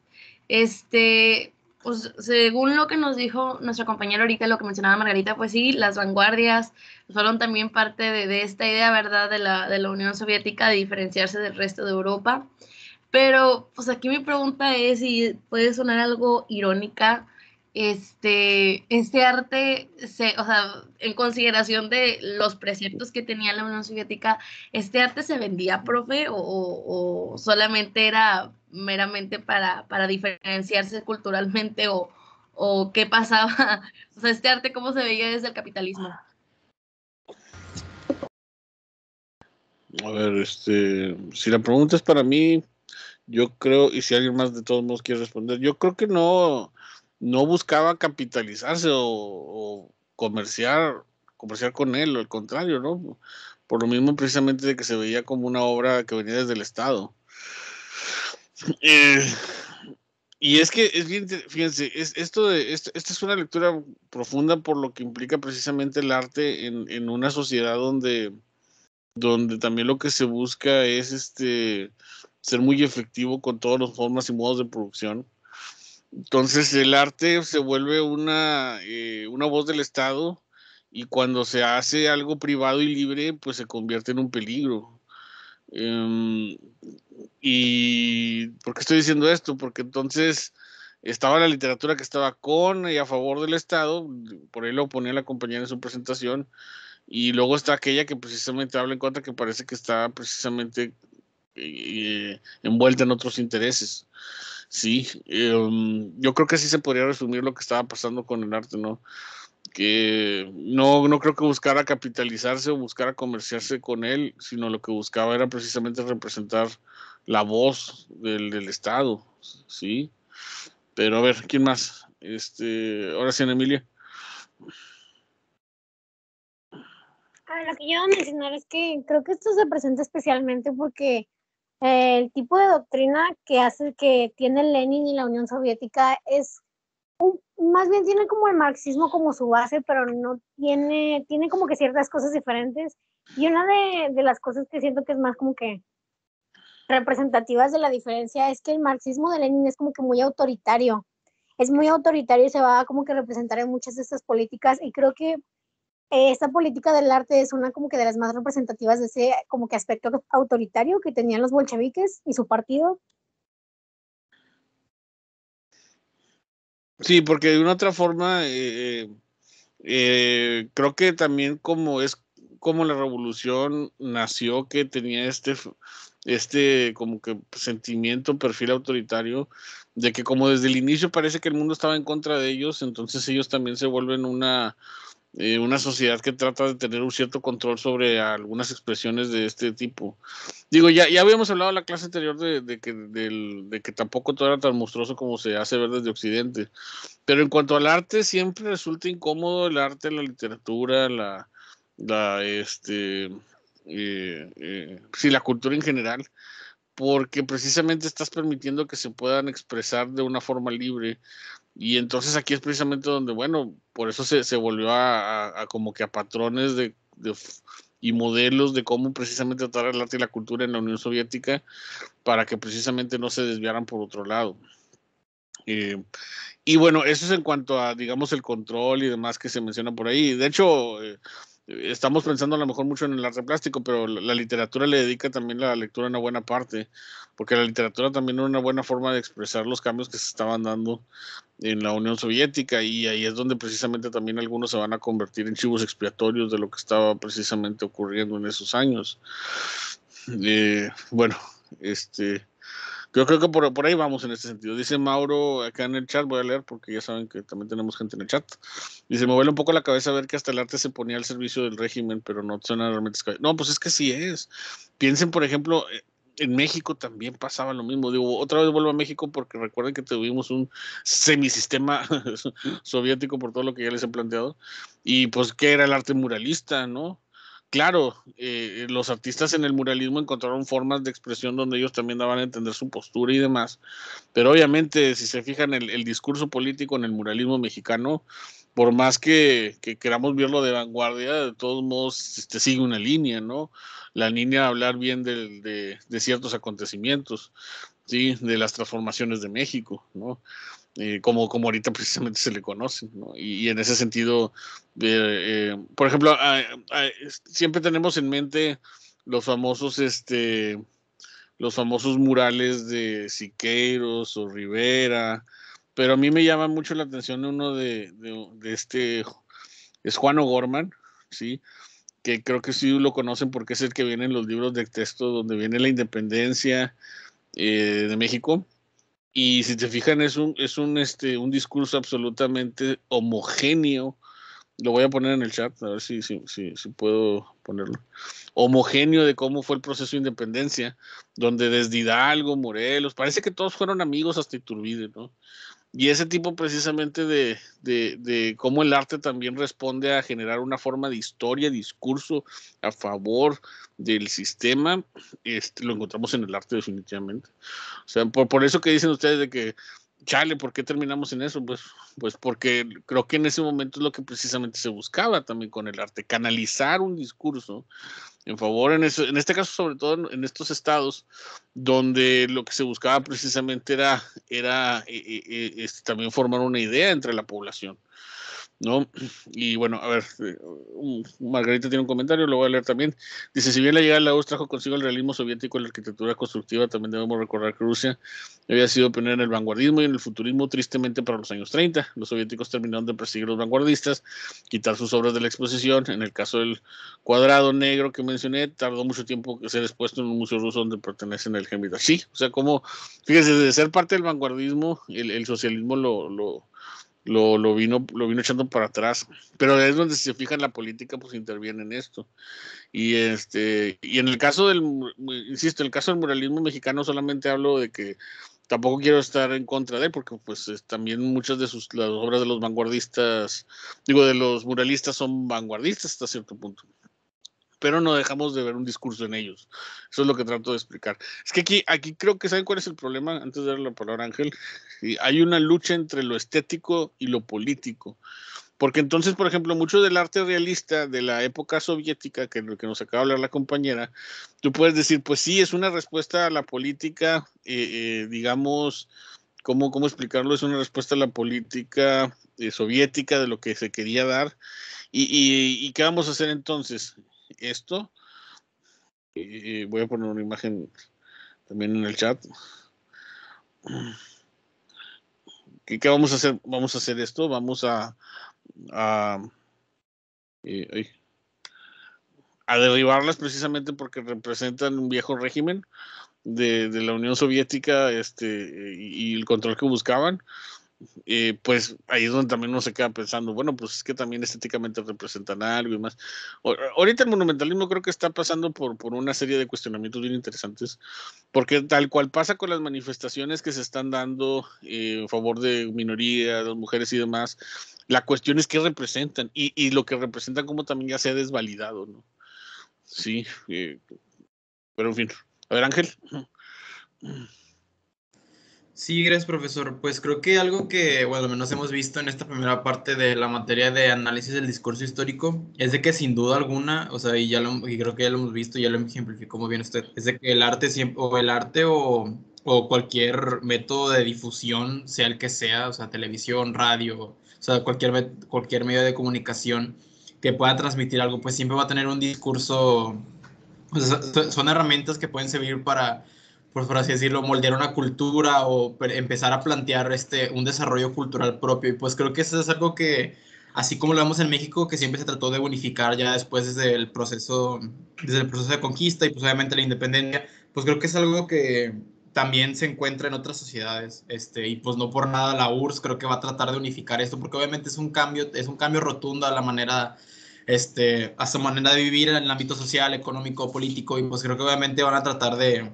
Este, pues, según lo que nos dijo nuestra compañera ahorita, lo que mencionaba Margarita, pues sí, las vanguardias fueron también parte de, esta idea, ¿verdad?, de la, de la, Unión Soviética de diferenciarse del resto de Europa. Pero, pues aquí mi pregunta es, y puede sonar algo irónica, este, este arte, se, o sea, en consideración de los preceptos que tenía la Unión Soviética, ¿este arte se vendía, profe, o, solamente era meramente para, para diferenciarse culturalmente o, o, qué pasaba? O sea, ¿este arte cómo se veía desde el capitalismo? A ver, este, si la pregunta es para mí, yo creo, y si alguien más de todos modos quiere responder, yo creo que no, no buscaba capitalizarse o, comerciar, con él, o al contrario, ¿no? Por lo mismo precisamente de que se veía como una obra que venía desde el Estado. Eh, y es que, es bien, fíjense, esto esto, esta es una lectura profunda por lo que implica precisamente el arte en, una sociedad donde, donde también lo que se busca es este, ser muy efectivo con todas las formas y modos de producción entonces el arte se vuelve una, eh, una voz del Estado y cuando se hace algo privado y libre, pues se convierte en un peligro. Em, ¿Y por qué estoy diciendo esto? Porque entonces estaba la literatura que estaba con y a favor del Estado, por ahí lo ponía la compañía en su presentación, y luego está aquella que precisamente habla en contra, que parece que está precisamente eh, eh, envuelta en otros intereses. Sí, em, yo creo que sí se podría resumir lo que estaba pasando con el arte, ¿no? Que no, no creo que buscara capitalizarse o buscara comerciarse con él, sino lo que buscaba era precisamente representar la voz del, Estado, ¿sí? Pero a ver, ¿quién más? Este, ahora sí, Emilia. A ah, lo que yo iba a mencionar es que creo que esto se presenta especialmente porque el tipo de doctrina que hace que tiene Lenin y la Unión Soviética es más bien tiene como el marxismo como su base, pero no tiene, tiene como que ciertas cosas diferentes. Y una de, de las cosas que siento que es más como que representativas de la diferencia es que el marxismo de Lenin es como que muy autoritario. Es muy autoritario y se va a como que representar en muchas de estas políticas y creo que esta política del arte es una como que de las más representativas de ese como que aspecto autoritario que tenían los bolcheviques y su partido. Sí, porque de una otra forma, eh, eh, eh, creo que también como es como la revolución nació, que tenía este, este como que sentimiento, perfil autoritario, de que como desde el inicio parece que el mundo estaba en contra de ellos, entonces ellos también se vuelven una, eh, una sociedad que trata de tener un cierto control sobre algunas expresiones de este tipo. Digo, ya, ya habíamos hablado en la clase anterior de, que, tampoco todo era tan monstruoso como se hace ver desde Occidente, pero en cuanto al arte, siempre resulta incómodo el arte, la literatura, la, este, eh, eh, la cultura en general, porque precisamente estás permitiendo que se puedan expresar de una forma libre y entonces aquí es precisamente donde, bueno, por eso se, volvió a, como que a patrones de, y modelos de cómo precisamente tratar el arte y la cultura en la Unión Soviética para que precisamente no se desviaran por otro lado. Eh, y bueno, eso es en cuanto a, digamos, el control y demás que se menciona por ahí. De hecho, eh, estamos pensando a lo mejor mucho en el arte plástico, pero la, literatura le dedica también la lectura una buena parte, porque la literatura también era una buena forma de expresar los cambios que se estaban dando en la Unión Soviética y ahí es donde precisamente también algunos se van a convertir en chivos expiatorios de lo que estaba precisamente ocurriendo en esos años. Eh, bueno, este yo creo que por, ahí vamos en este sentido. Dice Mauro acá en el chat, voy a leer porque ya saben que también tenemos gente en el chat. Dice, me vuelve un poco la cabeza ver que hasta el arte se ponía al servicio del régimen, pero no suena realmente... No, pues es que sí es. Piensen, por ejemplo, eh, en México también pasaba lo mismo. Digo, otra vez vuelvo a México porque recuerden que tuvimos un semisistema soviético por todo lo que ya les he planteado. Y pues, ¿qué era el arte muralista, no? claro, eh, los artistas en el muralismo encontraron formas de expresión donde ellos también daban a entender su postura y demás. Pero obviamente, si se fijan, el, el discurso político en el muralismo mexicano, por más que, queramos verlo de vanguardia, de todos modos este, sigue una línea, ¿no? La línea de hablar bien de, de ciertos acontecimientos, ¿sí? De las transformaciones de México, ¿no? Eh, como, como ahorita precisamente se le conoce. Y, en ese sentido, eh, eh, por ejemplo, ah, ah, siempre tenemos en mente los famosos, este, los famosos murales de Siqueiros o Rivera, pero a mí me llama mucho la atención uno de, de este, es Juan O'Gorman, ¿sí? que creo que sí lo conocen porque es el que viene en los libros de texto donde viene la independencia de México y si te fijan, es un, es un, este, un discurso absolutamente homogéneo. Lo voy a poner en el chat, a ver si, si, si, si puedo ponerlo. Homogéneo de cómo fue el proceso de independencia, donde desde Hidalgo, Morelos, parece que todos fueron amigos hasta Iturbide, ¿no? Y ese tipo precisamente de, de, de, cómo el arte también responde a generar una forma de historia, discurso a favor del sistema, este, lo encontramos en el arte definitivamente. O sea, por eso que dicen ustedes de que chale, ¿por qué terminamos en eso? Pues, pues porque creo que en ese momento es lo que precisamente se buscaba también con el arte, canalizar un discurso en favor, en, en este caso sobre todo en, estos estados, donde lo que se buscaba precisamente era, era eh, eh, eh, también formar una idea entre la población. ¿no? Y bueno, a ver, eh, Margarita tiene un comentario, lo voy a leer también. Dice, si bien la llegada de la URSS trajo consigo el realismo soviético y la arquitectura constructiva, también debemos recordar que Rusia había sido pionera en el vanguardismo y en el futurismo, tristemente, para los años 30. Los soviéticos terminaron de perseguir a los vanguardistas, quitar sus obras de la exposición. En el caso del cuadrado negro que mencioné, tardó mucho tiempo que ser expuesto en un museo ruso donde pertenece en el Hermitage. Sí, o sea, como, fíjese, de ser parte del vanguardismo, el, el socialismo lo, lo lo, lo, vino, lo vino echando para atrás. Pero es donde si se fijan la política, pues interviene en esto. Y este, y en el caso del, insisto, en el caso del muralismo mexicano solamente hablo de que tampoco quiero estar en contra de él, porque pues también muchas de sus las obras de los vanguardistas, digo, de los muralistas son vanguardistas hasta cierto punto pero no dejamos de ver un discurso en ellos. Eso es lo que trato de explicar. Es que aquí, aquí creo que saben cuál es el problema, antes de darle la palabra a Ángel, hay una lucha entre lo estético y lo político. Porque entonces, por ejemplo, mucho del arte realista de la época soviética, que, que nos acaba de hablar la compañera, tú puedes decir, pues sí, es una respuesta a la política, eh, eh, digamos, ¿cómo, ¿cómo explicarlo? Es una respuesta a la política eh, soviética de lo que se quería dar. Y, ¿Y qué vamos a hacer entonces? esto. Y voy a poner una imagen también en el chat. ¿Qué, vamos a hacer? Vamos a hacer esto. Vamos a, a, eh, a derribarlas precisamente porque representan un viejo régimen de, la Unión Soviética este, y el control que buscaban pues ahí es donde también uno se queda pensando, bueno, pues es que también estéticamente representan algo y más. ahorita el monumentalismo creo que está pasando por, por una serie de cuestionamientos bien interesantes, porque tal cual pasa con las manifestaciones que se están dando eh, en favor de minorías, de mujeres y demás, la cuestión es qué representan y, y lo que representan como también ya se ha desvalidado, ¿no? Sí, eh, pero en fin. A ver, Ángel. Sí, gracias profesor. Pues creo que algo que, bueno, al menos hemos visto en esta primera parte de la materia de análisis del discurso histórico es de que sin duda alguna, o sea, y ya lo, creo que ya lo hemos visto, ya lo ejemplificó muy bien usted, es de que el arte o el arte o, cualquier método de difusión, sea el que sea, o sea, televisión, radio, o sea, cualquier, cualquier medio de comunicación que pueda transmitir algo, pues siempre va a tener un discurso, o sea, son herramientas que pueden servir para por así decirlo, moldear una cultura o empezar a plantear este, un desarrollo cultural propio. Y pues creo que eso es algo que, así como lo vemos en México, que siempre se trató de unificar ya después desde el proceso, desde el proceso de conquista y pues obviamente la independencia, pues creo que es algo que también se encuentra en otras sociedades, este, y pues no por nada la URSS creo que va a tratar de unificar esto, porque obviamente es un cambio, es un cambio rotundo a la manera, este, a su manera de vivir en el ámbito social, económico, político, y pues creo que obviamente van a tratar de,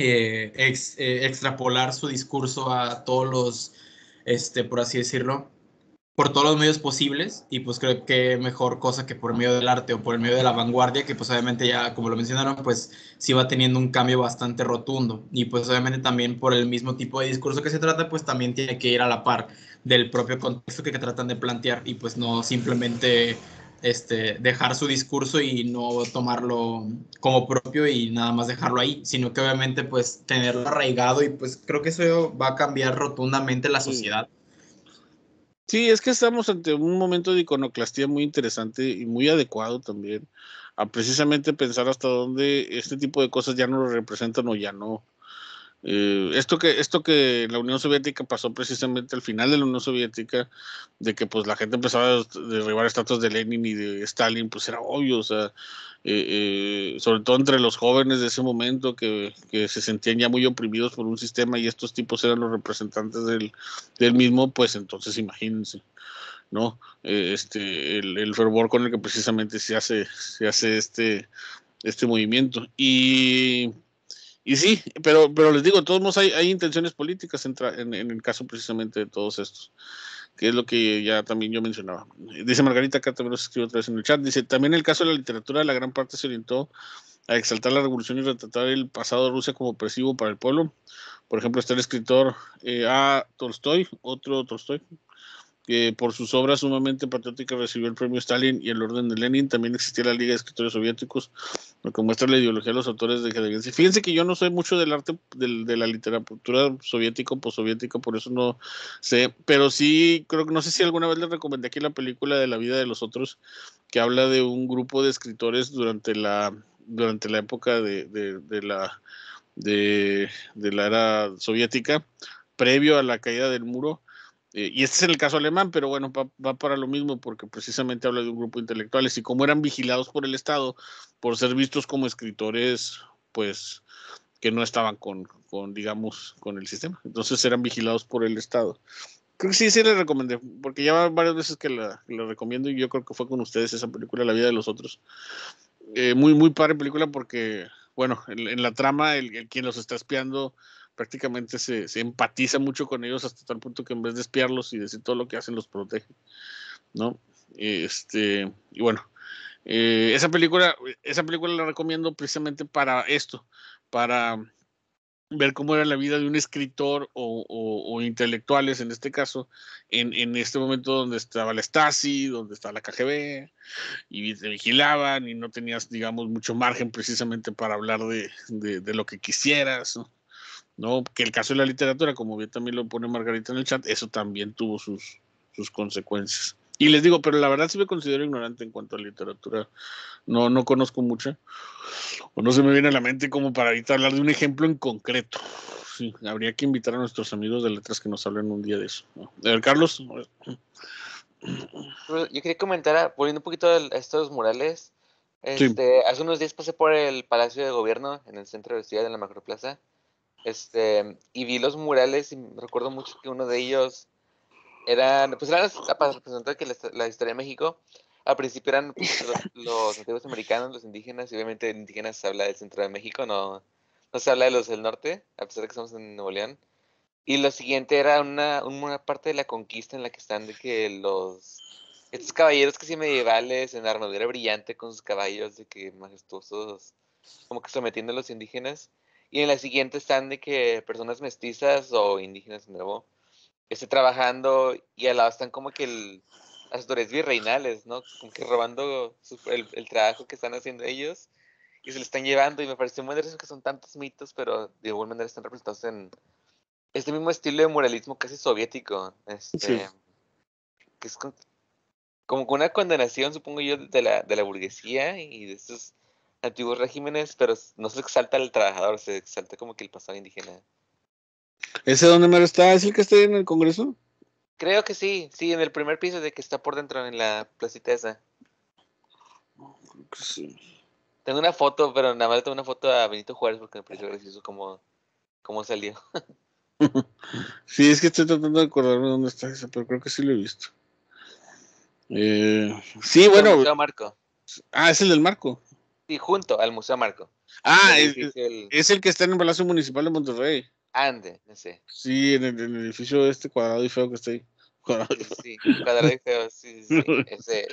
eh, eh, extrapolar su discurso a todos los, este, por así decirlo, por todos los medios posibles y pues creo que mejor cosa que por medio del arte o por el medio de la vanguardia que pues obviamente ya como lo mencionaron pues sí va teniendo un cambio bastante rotundo y pues obviamente también por el mismo tipo de discurso que se trata pues también tiene que ir a la par del propio contexto que tratan de plantear y pues no simplemente este, dejar su discurso y no tomarlo como propio y nada más dejarlo ahí, sino que obviamente pues tenerlo arraigado y pues creo que eso va a cambiar rotundamente la sociedad. Sí, es que estamos ante un momento de iconoclastía muy interesante y muy adecuado también a precisamente pensar hasta dónde este tipo de cosas ya no lo representan o ya no eh, esto que esto que la Unión Soviética pasó precisamente al final de la Unión Soviética, de que pues la gente empezaba a derribar estatus de Lenin y de Stalin, pues era obvio, eh, eh, sobre todo entre los jóvenes de ese momento que, se sentían ya muy oprimidos por un sistema y estos tipos eran los representantes del, mismo, pues entonces imagínense. ¿no? este, el, fervor con el que precisamente se hace, se hace este, este movimiento. Y y sí, pero, pero les digo, todos hay, intenciones políticas en, el caso precisamente de todos estos, que es lo que ya también yo mencionaba. Dice Margarita, acá también lo escribió otra vez en el chat, dice, también el caso de la literatura, la gran parte se orientó a exaltar la revolución y retratar el pasado de Rusia como opresivo para el pueblo. Por ejemplo, está el escritor eh, A. Tolstoy, otro Tolstoy, que por sus obras sumamente patrióticas recibió el premio Stalin y el orden de Lenin. También existía la Liga de Escritores Soviéticos, lo que muestra la ideología de los autores de Heidegger. Fíjense que yo no soy mucho del arte, de la literatura soviético, postsoviética, por eso no sé, pero sí creo que no sé si alguna vez les recomendé aquí la película de la vida de los otros, que habla de un grupo de escritores durante la, durante la época de, la, de la era soviética, previo a la caída del muro eh, y este es el caso alemán, pero bueno, va, para lo mismo porque precisamente habla de un grupo de intelectuales y como eran vigilados por el Estado por ser vistos como escritores, pues que no estaban con, digamos, con el sistema. Entonces eran vigilados por el Estado. Creo que sí, sí les recomendé, porque ya varias veces que la, recomiendo y yo creo que fue con ustedes esa película, La vida de los otros. Eh, muy, muy padre película porque, bueno, en, la trama, el, quien los está espiando prácticamente se, se, empatiza mucho con ellos hasta tal punto que en vez de espiarlos y decir todo lo que hacen, los protege, ¿no? Este, y bueno, eh, esa película, esa película la recomiendo precisamente para esto, para ver cómo era la vida de un escritor o, intelectuales, en este caso, en, este momento donde estaba la Stasi, donde estaba la KGB, y te vigilaban y no tenías, digamos, mucho margen precisamente para hablar de, de, de lo que quisieras. ¿no? ¿no? Que el caso de la literatura, como bien también lo pone Margarita en el chat, eso también tuvo sus, sus consecuencias. Y les digo, pero la verdad sí me considero ignorante en cuanto a literatura. No, no conozco mucha. O no se me viene a la mente como para ahorita hablar de un ejemplo en concreto. habría que invitar a nuestros amigos de letras que nos hablen un día de eso. A ver, Carlos. Pues, yo quería comentar, ah, volviendo un poquito a estos murales. Este, hace unos días pasé por el Palacio de Gobierno en el centro de la ciudad, en la Macroplaza. Este, y vi los murales y recuerdo mucho que uno de ellos eran, pues eran para representar que la, historia de México, al principio eran pues, los, nativos antiguos americanos, los indígenas, y obviamente en indígenas se habla del centro de México, no, no se habla de los del norte, a pesar de que estamos en Nuevo León. Y lo siguiente era una, una parte de la conquista en la que están de que los estos caballeros casi medievales en armadura brillante con sus caballos de que majestuosos, como que sometiendo a los indígenas. Y en la siguiente están de que personas mestizas o indígenas de nuevo esté trabajando y al lado están como que el, las autoridades virreinales, ¿no? Como que robando el, trabajo que están haciendo ellos y se lo están llevando. Y me parece muy interesante que son tantos mitos, pero de alguna manera están representados en este mismo estilo de moralismo casi soviético. Este, Que es como con una condenación, supongo yo, de la, de la burguesía y de esos antiguos regímenes, pero no se exalta el trabajador, se exalta como que el pasado indígena. ¿Ese dónde mero está? ¿Es el que está en el Congreso? Creo que sí, sí, en el primer piso de que está por dentro, en la placita esa. Tengo una foto, pero nada más tengo una foto a Benito Juárez porque me pareció gracioso cómo, cómo salió. sí, es que estoy tratando de acordarme dónde está esa, pero creo que sí lo he visto. Eh, sí, bueno. Ah, es el del Marco y junto al Museo Marco. Ah, es, el... que está en el Palacio Municipal de Monterrey. Ande, ese. Sí, en el, edificio este cuadrado y feo que está ahí. Cuadrado. Sí, cuadrado y feo, sí, Ese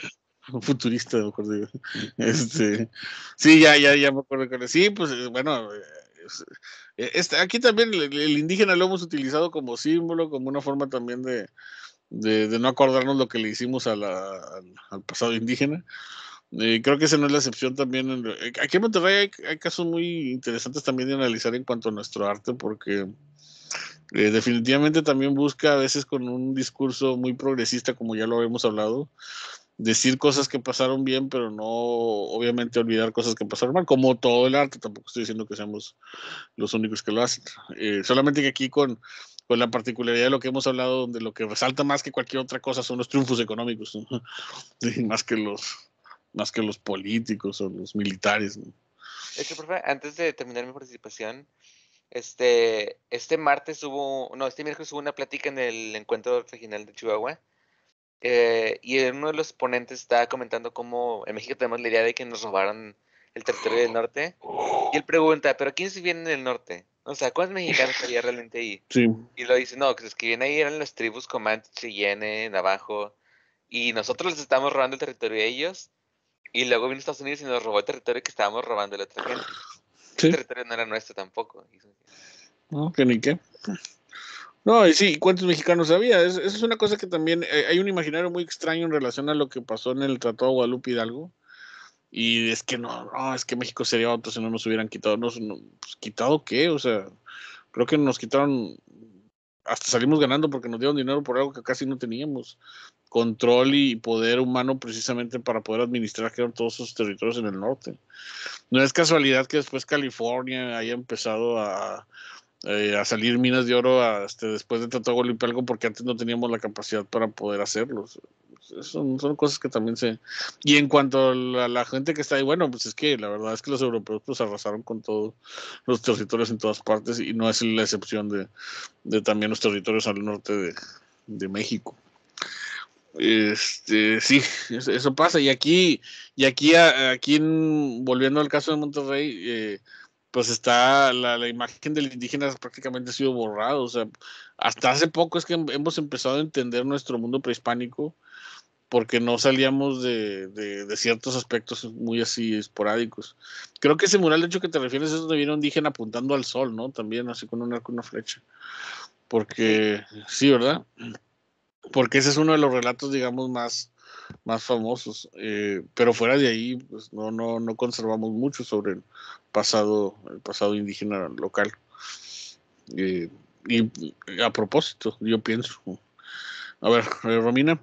Futurista, me acuerdo. Este, sí, ya, ya, ya me acuerdo que sí, pues eh, bueno, eh, este, aquí también el, indígena lo hemos utilizado como símbolo, como una forma también de, de, no acordarnos lo que le hicimos al pasado indígena. Eh, creo que esa no es la excepción también. Eh, aquí en Monterrey hay, casos muy interesantes también de analizar en cuanto a nuestro arte, porque eh, definitivamente también busca a veces con un discurso muy progresista, como ya lo habíamos hablado, decir cosas que pasaron bien, pero no obviamente olvidar cosas que pasaron mal, como todo el arte, tampoco estoy diciendo que seamos los únicos que lo hacen. solamente que aquí con, la particularidad de lo que hemos hablado, donde lo que resalta más que cualquier otra cosa son los triunfos económicos, más que los más que los políticos o los militares. ¿no? Es que, profe, antes de terminar mi participación, este, este martes hubo, no, este miércoles hubo una plática en el encuentro regional de Chihuahua. Eh, y uno de los ponentes estaba comentando cómo en México tenemos la idea de que nos robaron el territorio del norte. Y él pregunta, ¿pero quiénes se en del norte? O sea, ¿cuántos mexicanos había realmente ahí? Y lo dice, no, pues que es que vienen ahí eran las tribus Comanche, Cheyenne, Navajo. Y nosotros les estamos robando el territorio de ellos. Y luego vino Estados Unidos y nos robó el territorio que estábamos robando a la otra gente. El territorio no era nuestro tampoco. No, que ni qué. No, y sí, ¿cuántos mexicanos había? Es, es una cosa que también eh, hay un imaginario muy extraño en relación a lo que pasó en el Tratado de Guadalupe Hidalgo. Y es que no, no, es que México sería otro si no nos hubieran quitado. Nos, pues, ¿Quitado qué? O sea, creo que nos quitaron hasta salimos ganando porque nos dieron dinero por algo que casi no teníamos. Control y poder humano precisamente para poder administrar todos esos territorios en el norte. No es casualidad que después California haya empezado a, eh, salir minas de oro este, después de Tratado algo porque antes no teníamos la capacidad para poder hacerlos son, cosas que también se... Y en cuanto a la, gente que está ahí, bueno, pues es que la verdad es que los europeos pues arrasaron con todos los territorios en todas partes y no es la excepción de, también los territorios al norte de, México. Este, sí, eso pasa. Y aquí, y aquí, aquí volviendo al caso de Monterrey, eh, pues está la, la, imagen del indígena prácticamente ha sido borrado O sea, hasta hace poco es que hemos empezado a entender nuestro mundo prehispánico porque no salíamos de, ciertos aspectos muy así esporádicos. Creo que ese mural, de hecho, que te refieres es donde viene un indígena apuntando al sol, ¿no? También, así con un arco y una flecha. Porque, sí, ¿verdad? Porque ese es uno de los relatos, digamos, más, más famosos. Eh, pero fuera de ahí, pues no, no, no conservamos mucho sobre el pasado, el pasado indígena local. Eh, y a propósito, yo pienso. A ver, eh, Romina,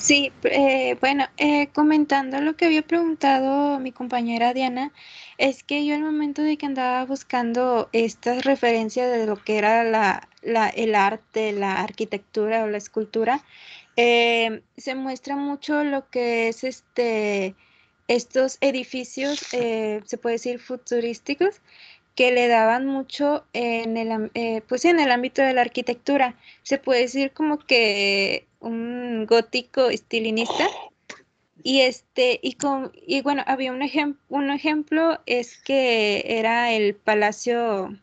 Sí, eh, bueno, eh, comentando lo que había preguntado mi compañera Diana, es que yo el momento de que andaba buscando estas referencias de lo que era la, el arte, la arquitectura o la escultura, em, se muestra mucho lo que es este, estos edificios, eh, se puede decir futurísticos, que le daban mucho en el, pues en el ámbito de la arquitectura. Se puede decir como que un gótico estilinista. Y este, y con, bueno, había un, ejemplo un ejemplo, es que era el Palacio,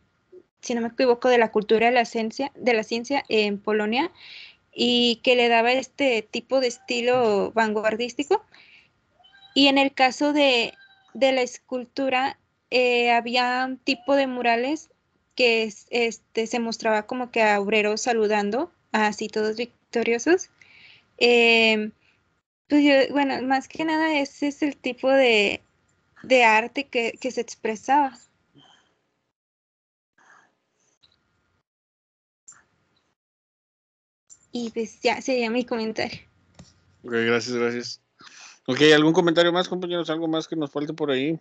si no me equivoco, de la cultura de la ciencia, de la ciencia en Polonia, y que le daba este tipo de estilo vanguardístico. Y en el caso de, la escultura, eh, había un tipo de murales que este, se mostraba como que a obreros saludando, así todos victoriosos. Em, pues yo, bueno, más que nada ese es el tipo de, arte que, que se expresaba. Y pues ya sería mi comentario. Ok, gracias, gracias. Ok, ¿algún comentario más, compañeros? ¿Algo más que nos falte por ahí?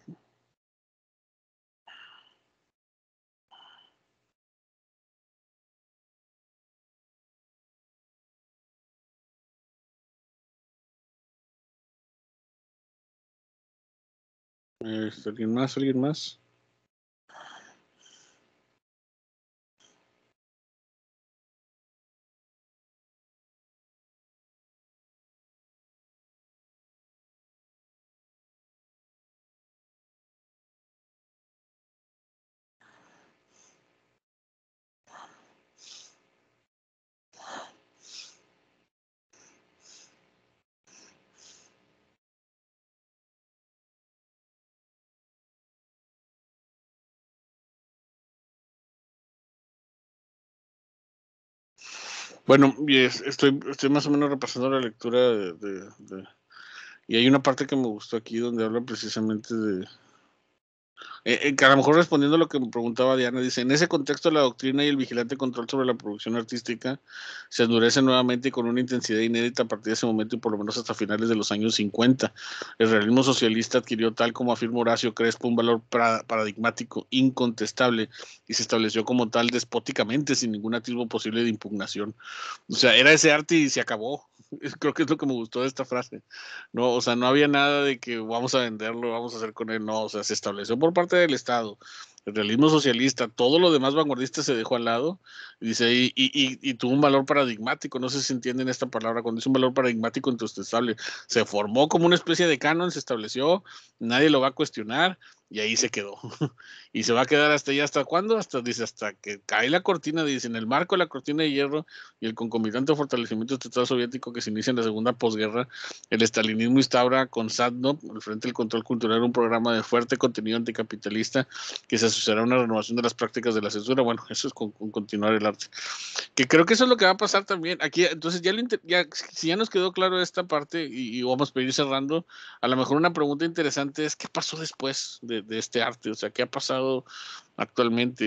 Este, ¿Alguien más? ¿Alguien más? Bueno, estoy, estoy más o menos repasando la lectura de, Y hay una parte que me gustó aquí donde habla precisamente de... Eh, eh, a lo mejor respondiendo a lo que me preguntaba Diana, dice, en ese contexto la doctrina y el vigilante control sobre la producción artística se endurece nuevamente con una intensidad inédita a partir de ese momento y por lo menos hasta finales de los años 50. El realismo socialista adquirió, tal como afirma Horacio Crespo, un valor paradigmático incontestable y se estableció como tal despóticamente, sin ningún atisbo posible de impugnación. O sea, era ese arte y se acabó creo que es lo que me gustó de esta frase. No, o sea, no había nada de que vamos a venderlo, vamos a hacer con él, no, o sea, se estableció por parte del Estado, el realismo socialista, todo lo demás vanguardista se dejó al lado, dice, y, tuvo un valor paradigmático, no sé si entienden esta palabra, cuando es un valor paradigmático entonces se formó como una especie de canon, se estableció, nadie lo va a cuestionar, y ahí se quedó. y se va a quedar hasta ya hasta cuándo? Hasta dice hasta que cae la cortina, dice en el marco de la cortina de hierro y el concomitante fortalecimiento del Estado soviético que se inicia en la segunda posguerra, el estalinismo instaura con Sadnov, el frente del control cultural, un programa de fuerte contenido anticapitalista que se asociará a una renovación de las prácticas de la censura. Bueno, eso es con, continuar el arte. Que creo que eso es lo que va a pasar también. Aquí, entonces, ya, lo ya si ya nos quedó claro esta parte y, y vamos a ir cerrando, a lo mejor una pregunta interesante es: ¿qué pasó después de de, este arte, o sea, qué ha pasado actualmente,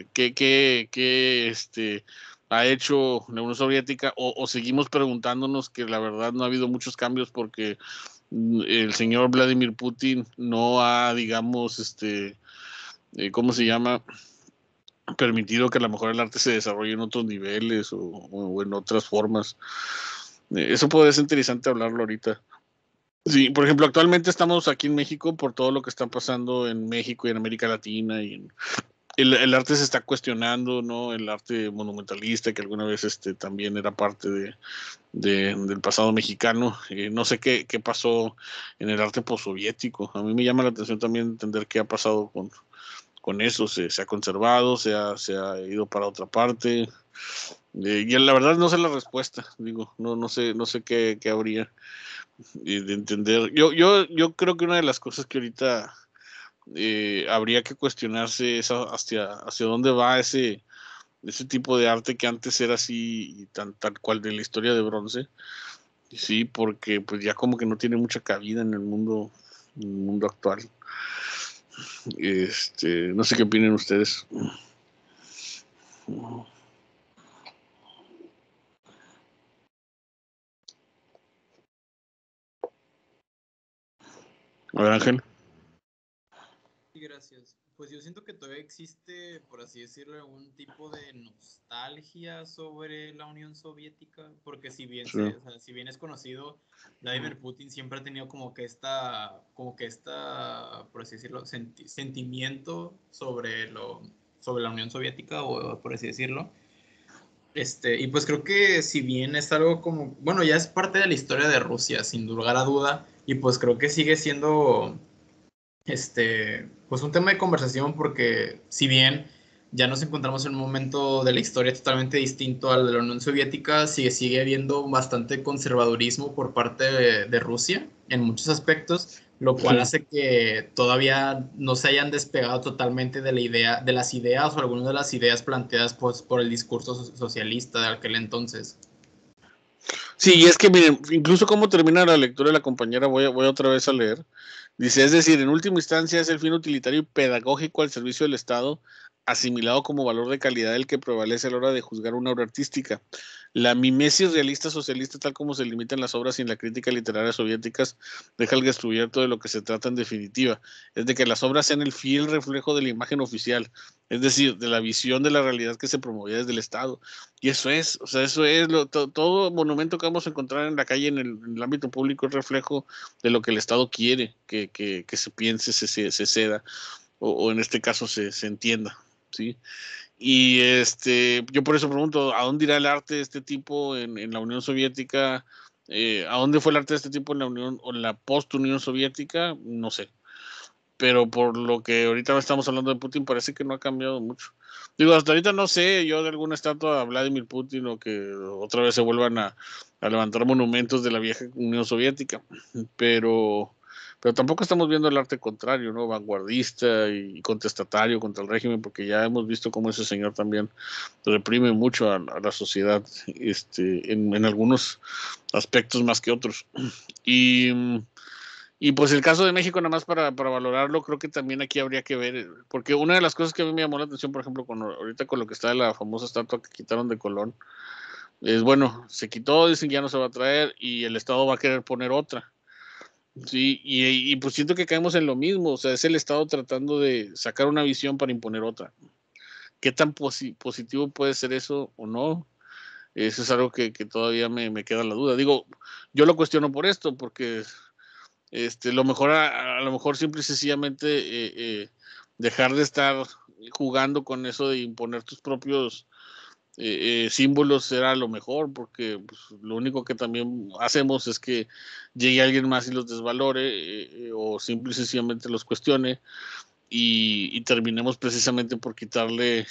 eh, qué, este, ha hecho la Unión Soviética, o, seguimos preguntándonos que la verdad no ha habido muchos cambios porque el señor Vladimir Putin no ha, digamos, este, eh, ¿cómo se llama? permitido que a lo mejor el arte se desarrolle en otros niveles o, en otras formas. Eh, eso puede ser interesante hablarlo ahorita. Sí, por ejemplo, actualmente estamos aquí en México por todo lo que está pasando en México y en América Latina y el, arte se está cuestionando, ¿no? El arte monumentalista que alguna vez este, también era parte de, del pasado mexicano. Eh, no sé qué, qué, pasó en el arte postsoviético. A mí me llama la atención también entender qué ha pasado con, con eso. Se, se ha conservado, se ha, se ha ido para otra parte. Eh, y la verdad no sé la respuesta, digo, no, no sé, no sé qué, habría eh, de entender. Yo, yo, yo creo que una de las cosas que ahorita eh, habría que cuestionarse es hacia, dónde va ese, ese tipo de arte que antes era así, tan, tal cual de la historia de bronce. Sí, porque pues ya como que no tiene mucha cabida en el mundo, mundo actual. Este, no sé qué opinan ustedes. A ver, Ángel. Gracias. Pues yo siento que todavía existe, por así decirlo, algún tipo de nostalgia sobre la Unión Soviética, porque si bien, si bien es conocido, Vladimir Putin siempre ha tenido como que esta, como que esta, por así decirlo, sentimiento sobre lo, sobre la Unión Soviética, o por así decirlo. Este, y pues creo que si bien es algo como, bueno, ya es parte de la historia de Rusia, sin lugar a duda, y pues creo que sigue siendo este, pues un tema de conversación porque si bien ya nos encontramos en un momento de la historia totalmente distinto al de la Unión Soviética, sigue, sigue habiendo bastante conservadurismo por parte de, Rusia en muchos aspectos, lo cual hace que todavía no se hayan despegado totalmente de la idea, de las ideas o algunas de las ideas planteadas pues, por el discurso socialista de aquel entonces. Sí, y es que miren, incluso como termina la lectura de la compañera, voy, voy otra vez a leer. Dice, es decir, en última instancia es el fin utilitario y pedagógico al servicio del Estado asimilado como valor de calidad el que prevalece a la hora de juzgar una obra artística. La mimesis realista socialista, tal como se limitan las obras y en la crítica literaria soviética, deja el descubierto de lo que se trata en definitiva, es de que las obras sean el fiel reflejo de la imagen oficial, es decir, de la visión de la realidad que se promovía desde el Estado. Y eso es, o sea, eso es, todo monumento que vamos a encontrar en la calle, en el, ámbito público, es reflejo de lo que el Estado quiere que, se piense, se, ceda, o, en este caso se entienda. ¿sí? Y este, yo por eso pregunto, ¿a dónde irá el arte de este tipo en, la Unión Soviética? Eh, ¿A dónde fue el arte de este tipo en la Unión o en la post-Unión Soviética? No sé. Pero por lo que ahorita estamos hablando de Putin, parece que no ha cambiado mucho. Digo, hasta ahorita no sé yo de alguna estatua de Vladimir Putin o que otra vez se vuelvan a levantar monumentos de la vieja Unión Soviética. Pero pero tampoco estamos viendo el arte contrario, ¿no? Vanguardista y contestatario contra el régimen, porque ya hemos visto cómo ese señor también reprime mucho a, la sociedad este, en, algunos aspectos más que otros. Y, pues el caso de México, nada más para, para valorarlo, creo que también aquí habría que ver, porque una de las cosas que a mí me llamó la atención, por ejemplo, con, ahorita con lo que está de la famosa estatua que quitaron de Colón, es bueno, se quitó, dicen que ya no se va a traer y el Estado va a querer poner otra Sí, y, pues siento que caemos en lo mismo, o sea, es el Estado tratando de sacar una visión para imponer otra. ¿Qué tan positivo puede ser eso o no? Eso es algo que, todavía me, queda la duda. Digo, yo lo cuestiono por esto, porque este, lo mejor a, lo mejor simple y sencillamente eh, eh, dejar de estar jugando con eso de imponer tus propios eh, eh, símbolos era lo mejor, porque pues, lo único que también hacemos es que llegue alguien más y los desvalore eh, o simple y sencillamente los cuestione y, terminemos precisamente por quitarle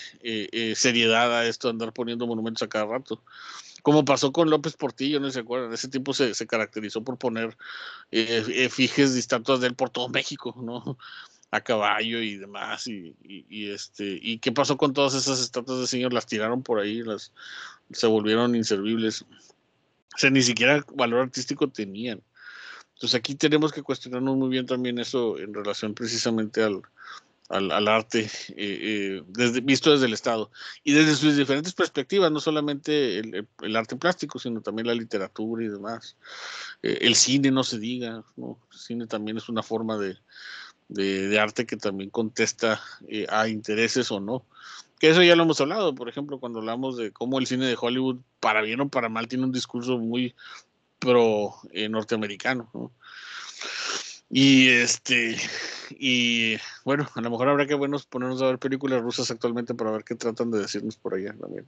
seriedad a esto, andar poniendo monumentos a cada rato. Como pasó con López Portillo, no se acuerdan, ese tiempo se, se caracterizó por poner fijes y estatuas de él por todo México, ¿no? a caballo y demás y, este y qué pasó con todas esas estatuas de señor las tiraron por ahí las se volvieron inservibles o sea ni siquiera valor artístico tenían entonces aquí tenemos que cuestionarnos muy bien también eso en relación precisamente al, al, arte eh, eh, desde, visto desde el Estado y desde sus diferentes perspectivas, no solamente el, arte plástico, sino también la literatura y demás. Eh, el cine, no se diga, ¿no? el cine también es una forma de, de, arte que también contesta eh, a intereses o no. Que eso ya lo hemos hablado, por ejemplo, cuando hablamos de cómo el cine de Hollywood, para bien o para mal, tiene un discurso muy pro eh, norteamericano. Y este, y bueno, a lo mejor habrá que ponernos a ver películas rusas actualmente para ver qué tratan de decirnos por allá también.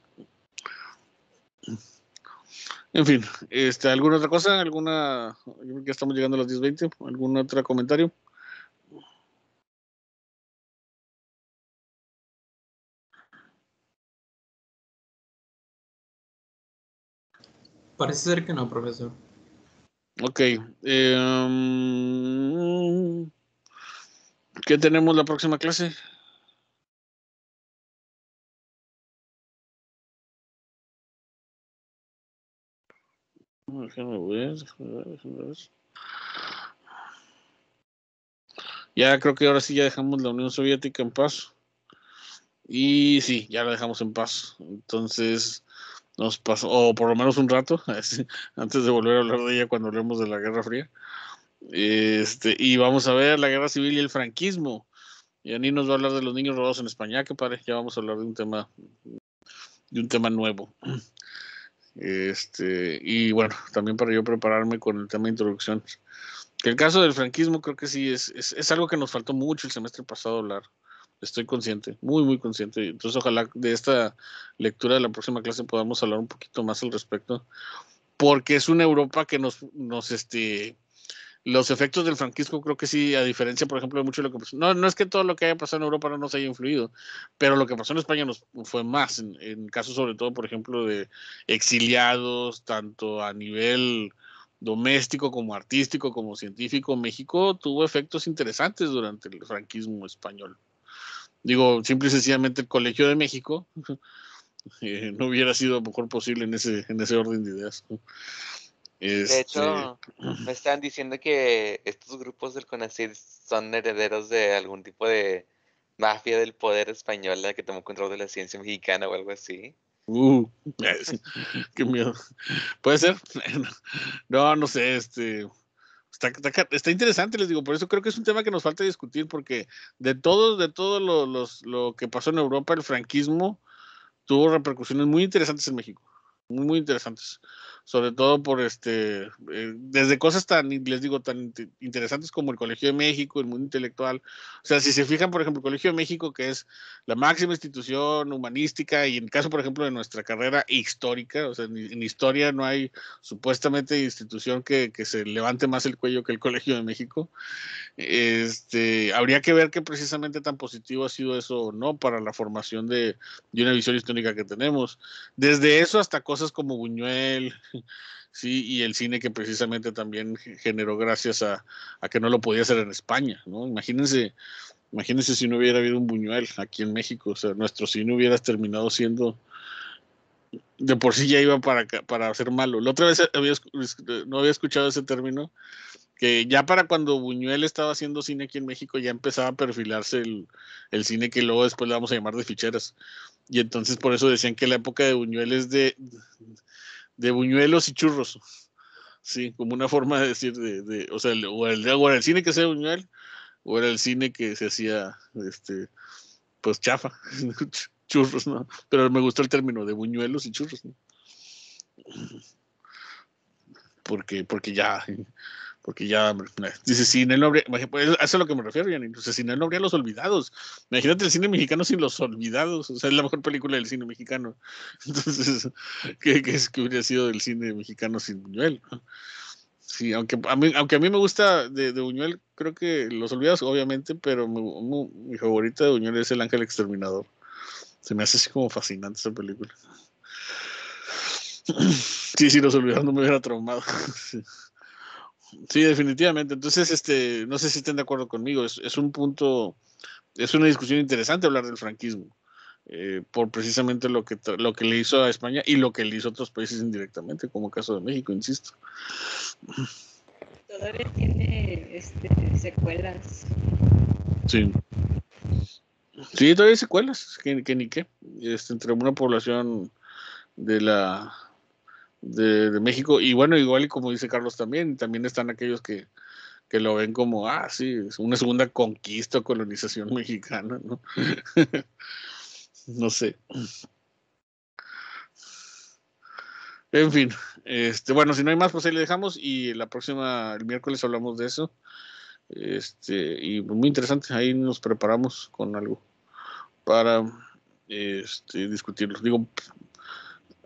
En fin, este, ¿alguna otra cosa? ¿Alguna? Yo creo que estamos llegando a las 10.20. ¿Algún otro comentario? Parece ser que no, profesor. Ok. Em, ¿Qué tenemos la próxima clase? Ya creo que ahora sí ya dejamos la Unión Soviética en paz. Y sí, ya la dejamos en paz. Entonces, nos pasó, o por lo menos un rato, antes de volver a hablar de ella cuando hablemos de la Guerra Fría. Este, y vamos a ver la Guerra Civil y el franquismo. Y Ani nos va a hablar de los niños robados en España, que padre, ya vamos a hablar de un tema, de un tema nuevo. Este, y bueno, también para yo prepararme con el tema de introducción. el caso del franquismo creo que sí es, es, es algo que nos faltó mucho el semestre pasado hablar estoy consciente, muy, muy consciente. Entonces, ojalá de esta lectura de la próxima clase podamos hablar un poquito más al respecto, porque es una Europa que nos, nos este, los efectos del franquismo creo que sí, a diferencia, por ejemplo, de mucho de lo que pasó. No, no es que todo lo que haya pasado en Europa no nos haya influido, pero lo que pasó en España nos fue más, en casos sobre todo, por ejemplo, de exiliados, tanto a nivel doméstico como artístico como científico. México tuvo efectos interesantes durante el franquismo español. Digo, simple y sencillamente el Colegio de México eh, no hubiera sido a lo mejor posible en ese, en ese orden de ideas. De este, hecho, me están diciendo que estos grupos del CONACYT son herederos de algún tipo de mafia del poder español que tomó control de la ciencia mexicana o algo así. Uh, qué miedo. ¿Puede ser? No, no sé, este, Está, interesante, les digo, por eso creo que es un tema que nos falta discutir, porque de de todo lo, lo que pasó en Europa, el franquismo tuvo repercusiones muy interesantes en México, muy, muy interesantes sobre todo por este, eh, desde cosas tan, les digo, tan interesantes como el Colegio de México, el mundo intelectual. O sea, si se fijan, por ejemplo, el Colegio de México, que es la máxima institución humanística, y en caso, por ejemplo, de nuestra carrera histórica, o sea, en, historia no hay supuestamente institución que, se levante más el cuello que el Colegio de México. Este, habría que ver qué precisamente tan positivo ha sido eso o no para la formación de, de una visión histórica que tenemos. Desde eso hasta cosas como Buñuel, sí, y el cine que precisamente también generó gracias a, que no lo podía hacer en España, ¿no? Imagínense, imagínense si no hubiera habido un Buñuel aquí en México, o sea, nuestro cine hubiera terminado siendo de por sí ya iba para, para hacer malo. La otra vez eh, no había escuchado ese término, que ya para cuando Buñuel estaba haciendo cine aquí en México ya empezaba a perfilarse el, el cine que luego después le vamos a llamar de ficheras. Y entonces por eso decían que la época de Buñuel es de, de buñuelos y churros. Sí, como una forma de decir, de, o sea, o era, el cine que sea buñuel, o era el cine que se hacía, este, pues chafa, churros, ¿no? Pero me gustó el término de buñuelos y churros, ¿no? Porque, porque ya, porque ya, dice, sin el nombre, eso es lo que me refiero, Janine, sin el nombre habría los olvidados. Imagínate el cine mexicano sin los olvidados, o sea, es la mejor película del cine mexicano. Entonces, ¿qué, es que hubiera sido del cine mexicano sin Buñuel? Sí, aunque a mí, aunque a mí me gusta de, de Buñuel, creo que los olvidados, obviamente, pero mi, favorita de Buñuel es El Ángel Exterminador. Se me hace así como fascinante esa película. Sí, si los olvidados no me hubiera traumado. Sí, definitivamente. Entonces, este, no sé si estén de acuerdo conmigo, es, un punto, es una discusión interesante hablar del franquismo, eh, por precisamente lo que, lo que le hizo a España y lo que le hizo a otros países indirectamente, como el caso de México, insisto. Todavía tiene este, secuelas. Sí. Sí, todavía hay secuelas, que, que ni qué, este, entre una población de la de, México. Y bueno, igual y como dice Carlos también, también están aquellos que, lo ven como, ah, sí, es una segunda conquista o colonización mexicana, ¿no? no sé. En fin, este, bueno, si no hay más, pues ahí le dejamos y la próxima, el miércoles hablamos de eso. Este, y muy interesante, ahí nos preparamos con algo para este, discutirlo. Digo,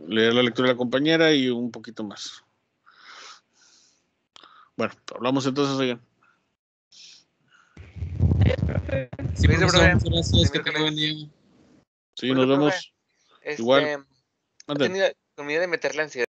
leer la lectura de la compañera y un poquito más. Bueno, hablamos entonces, allá. Sí, gracias, que tenga buen día. Sí, nos vemos. Igual. Este, tenido, de meter la ansiedad.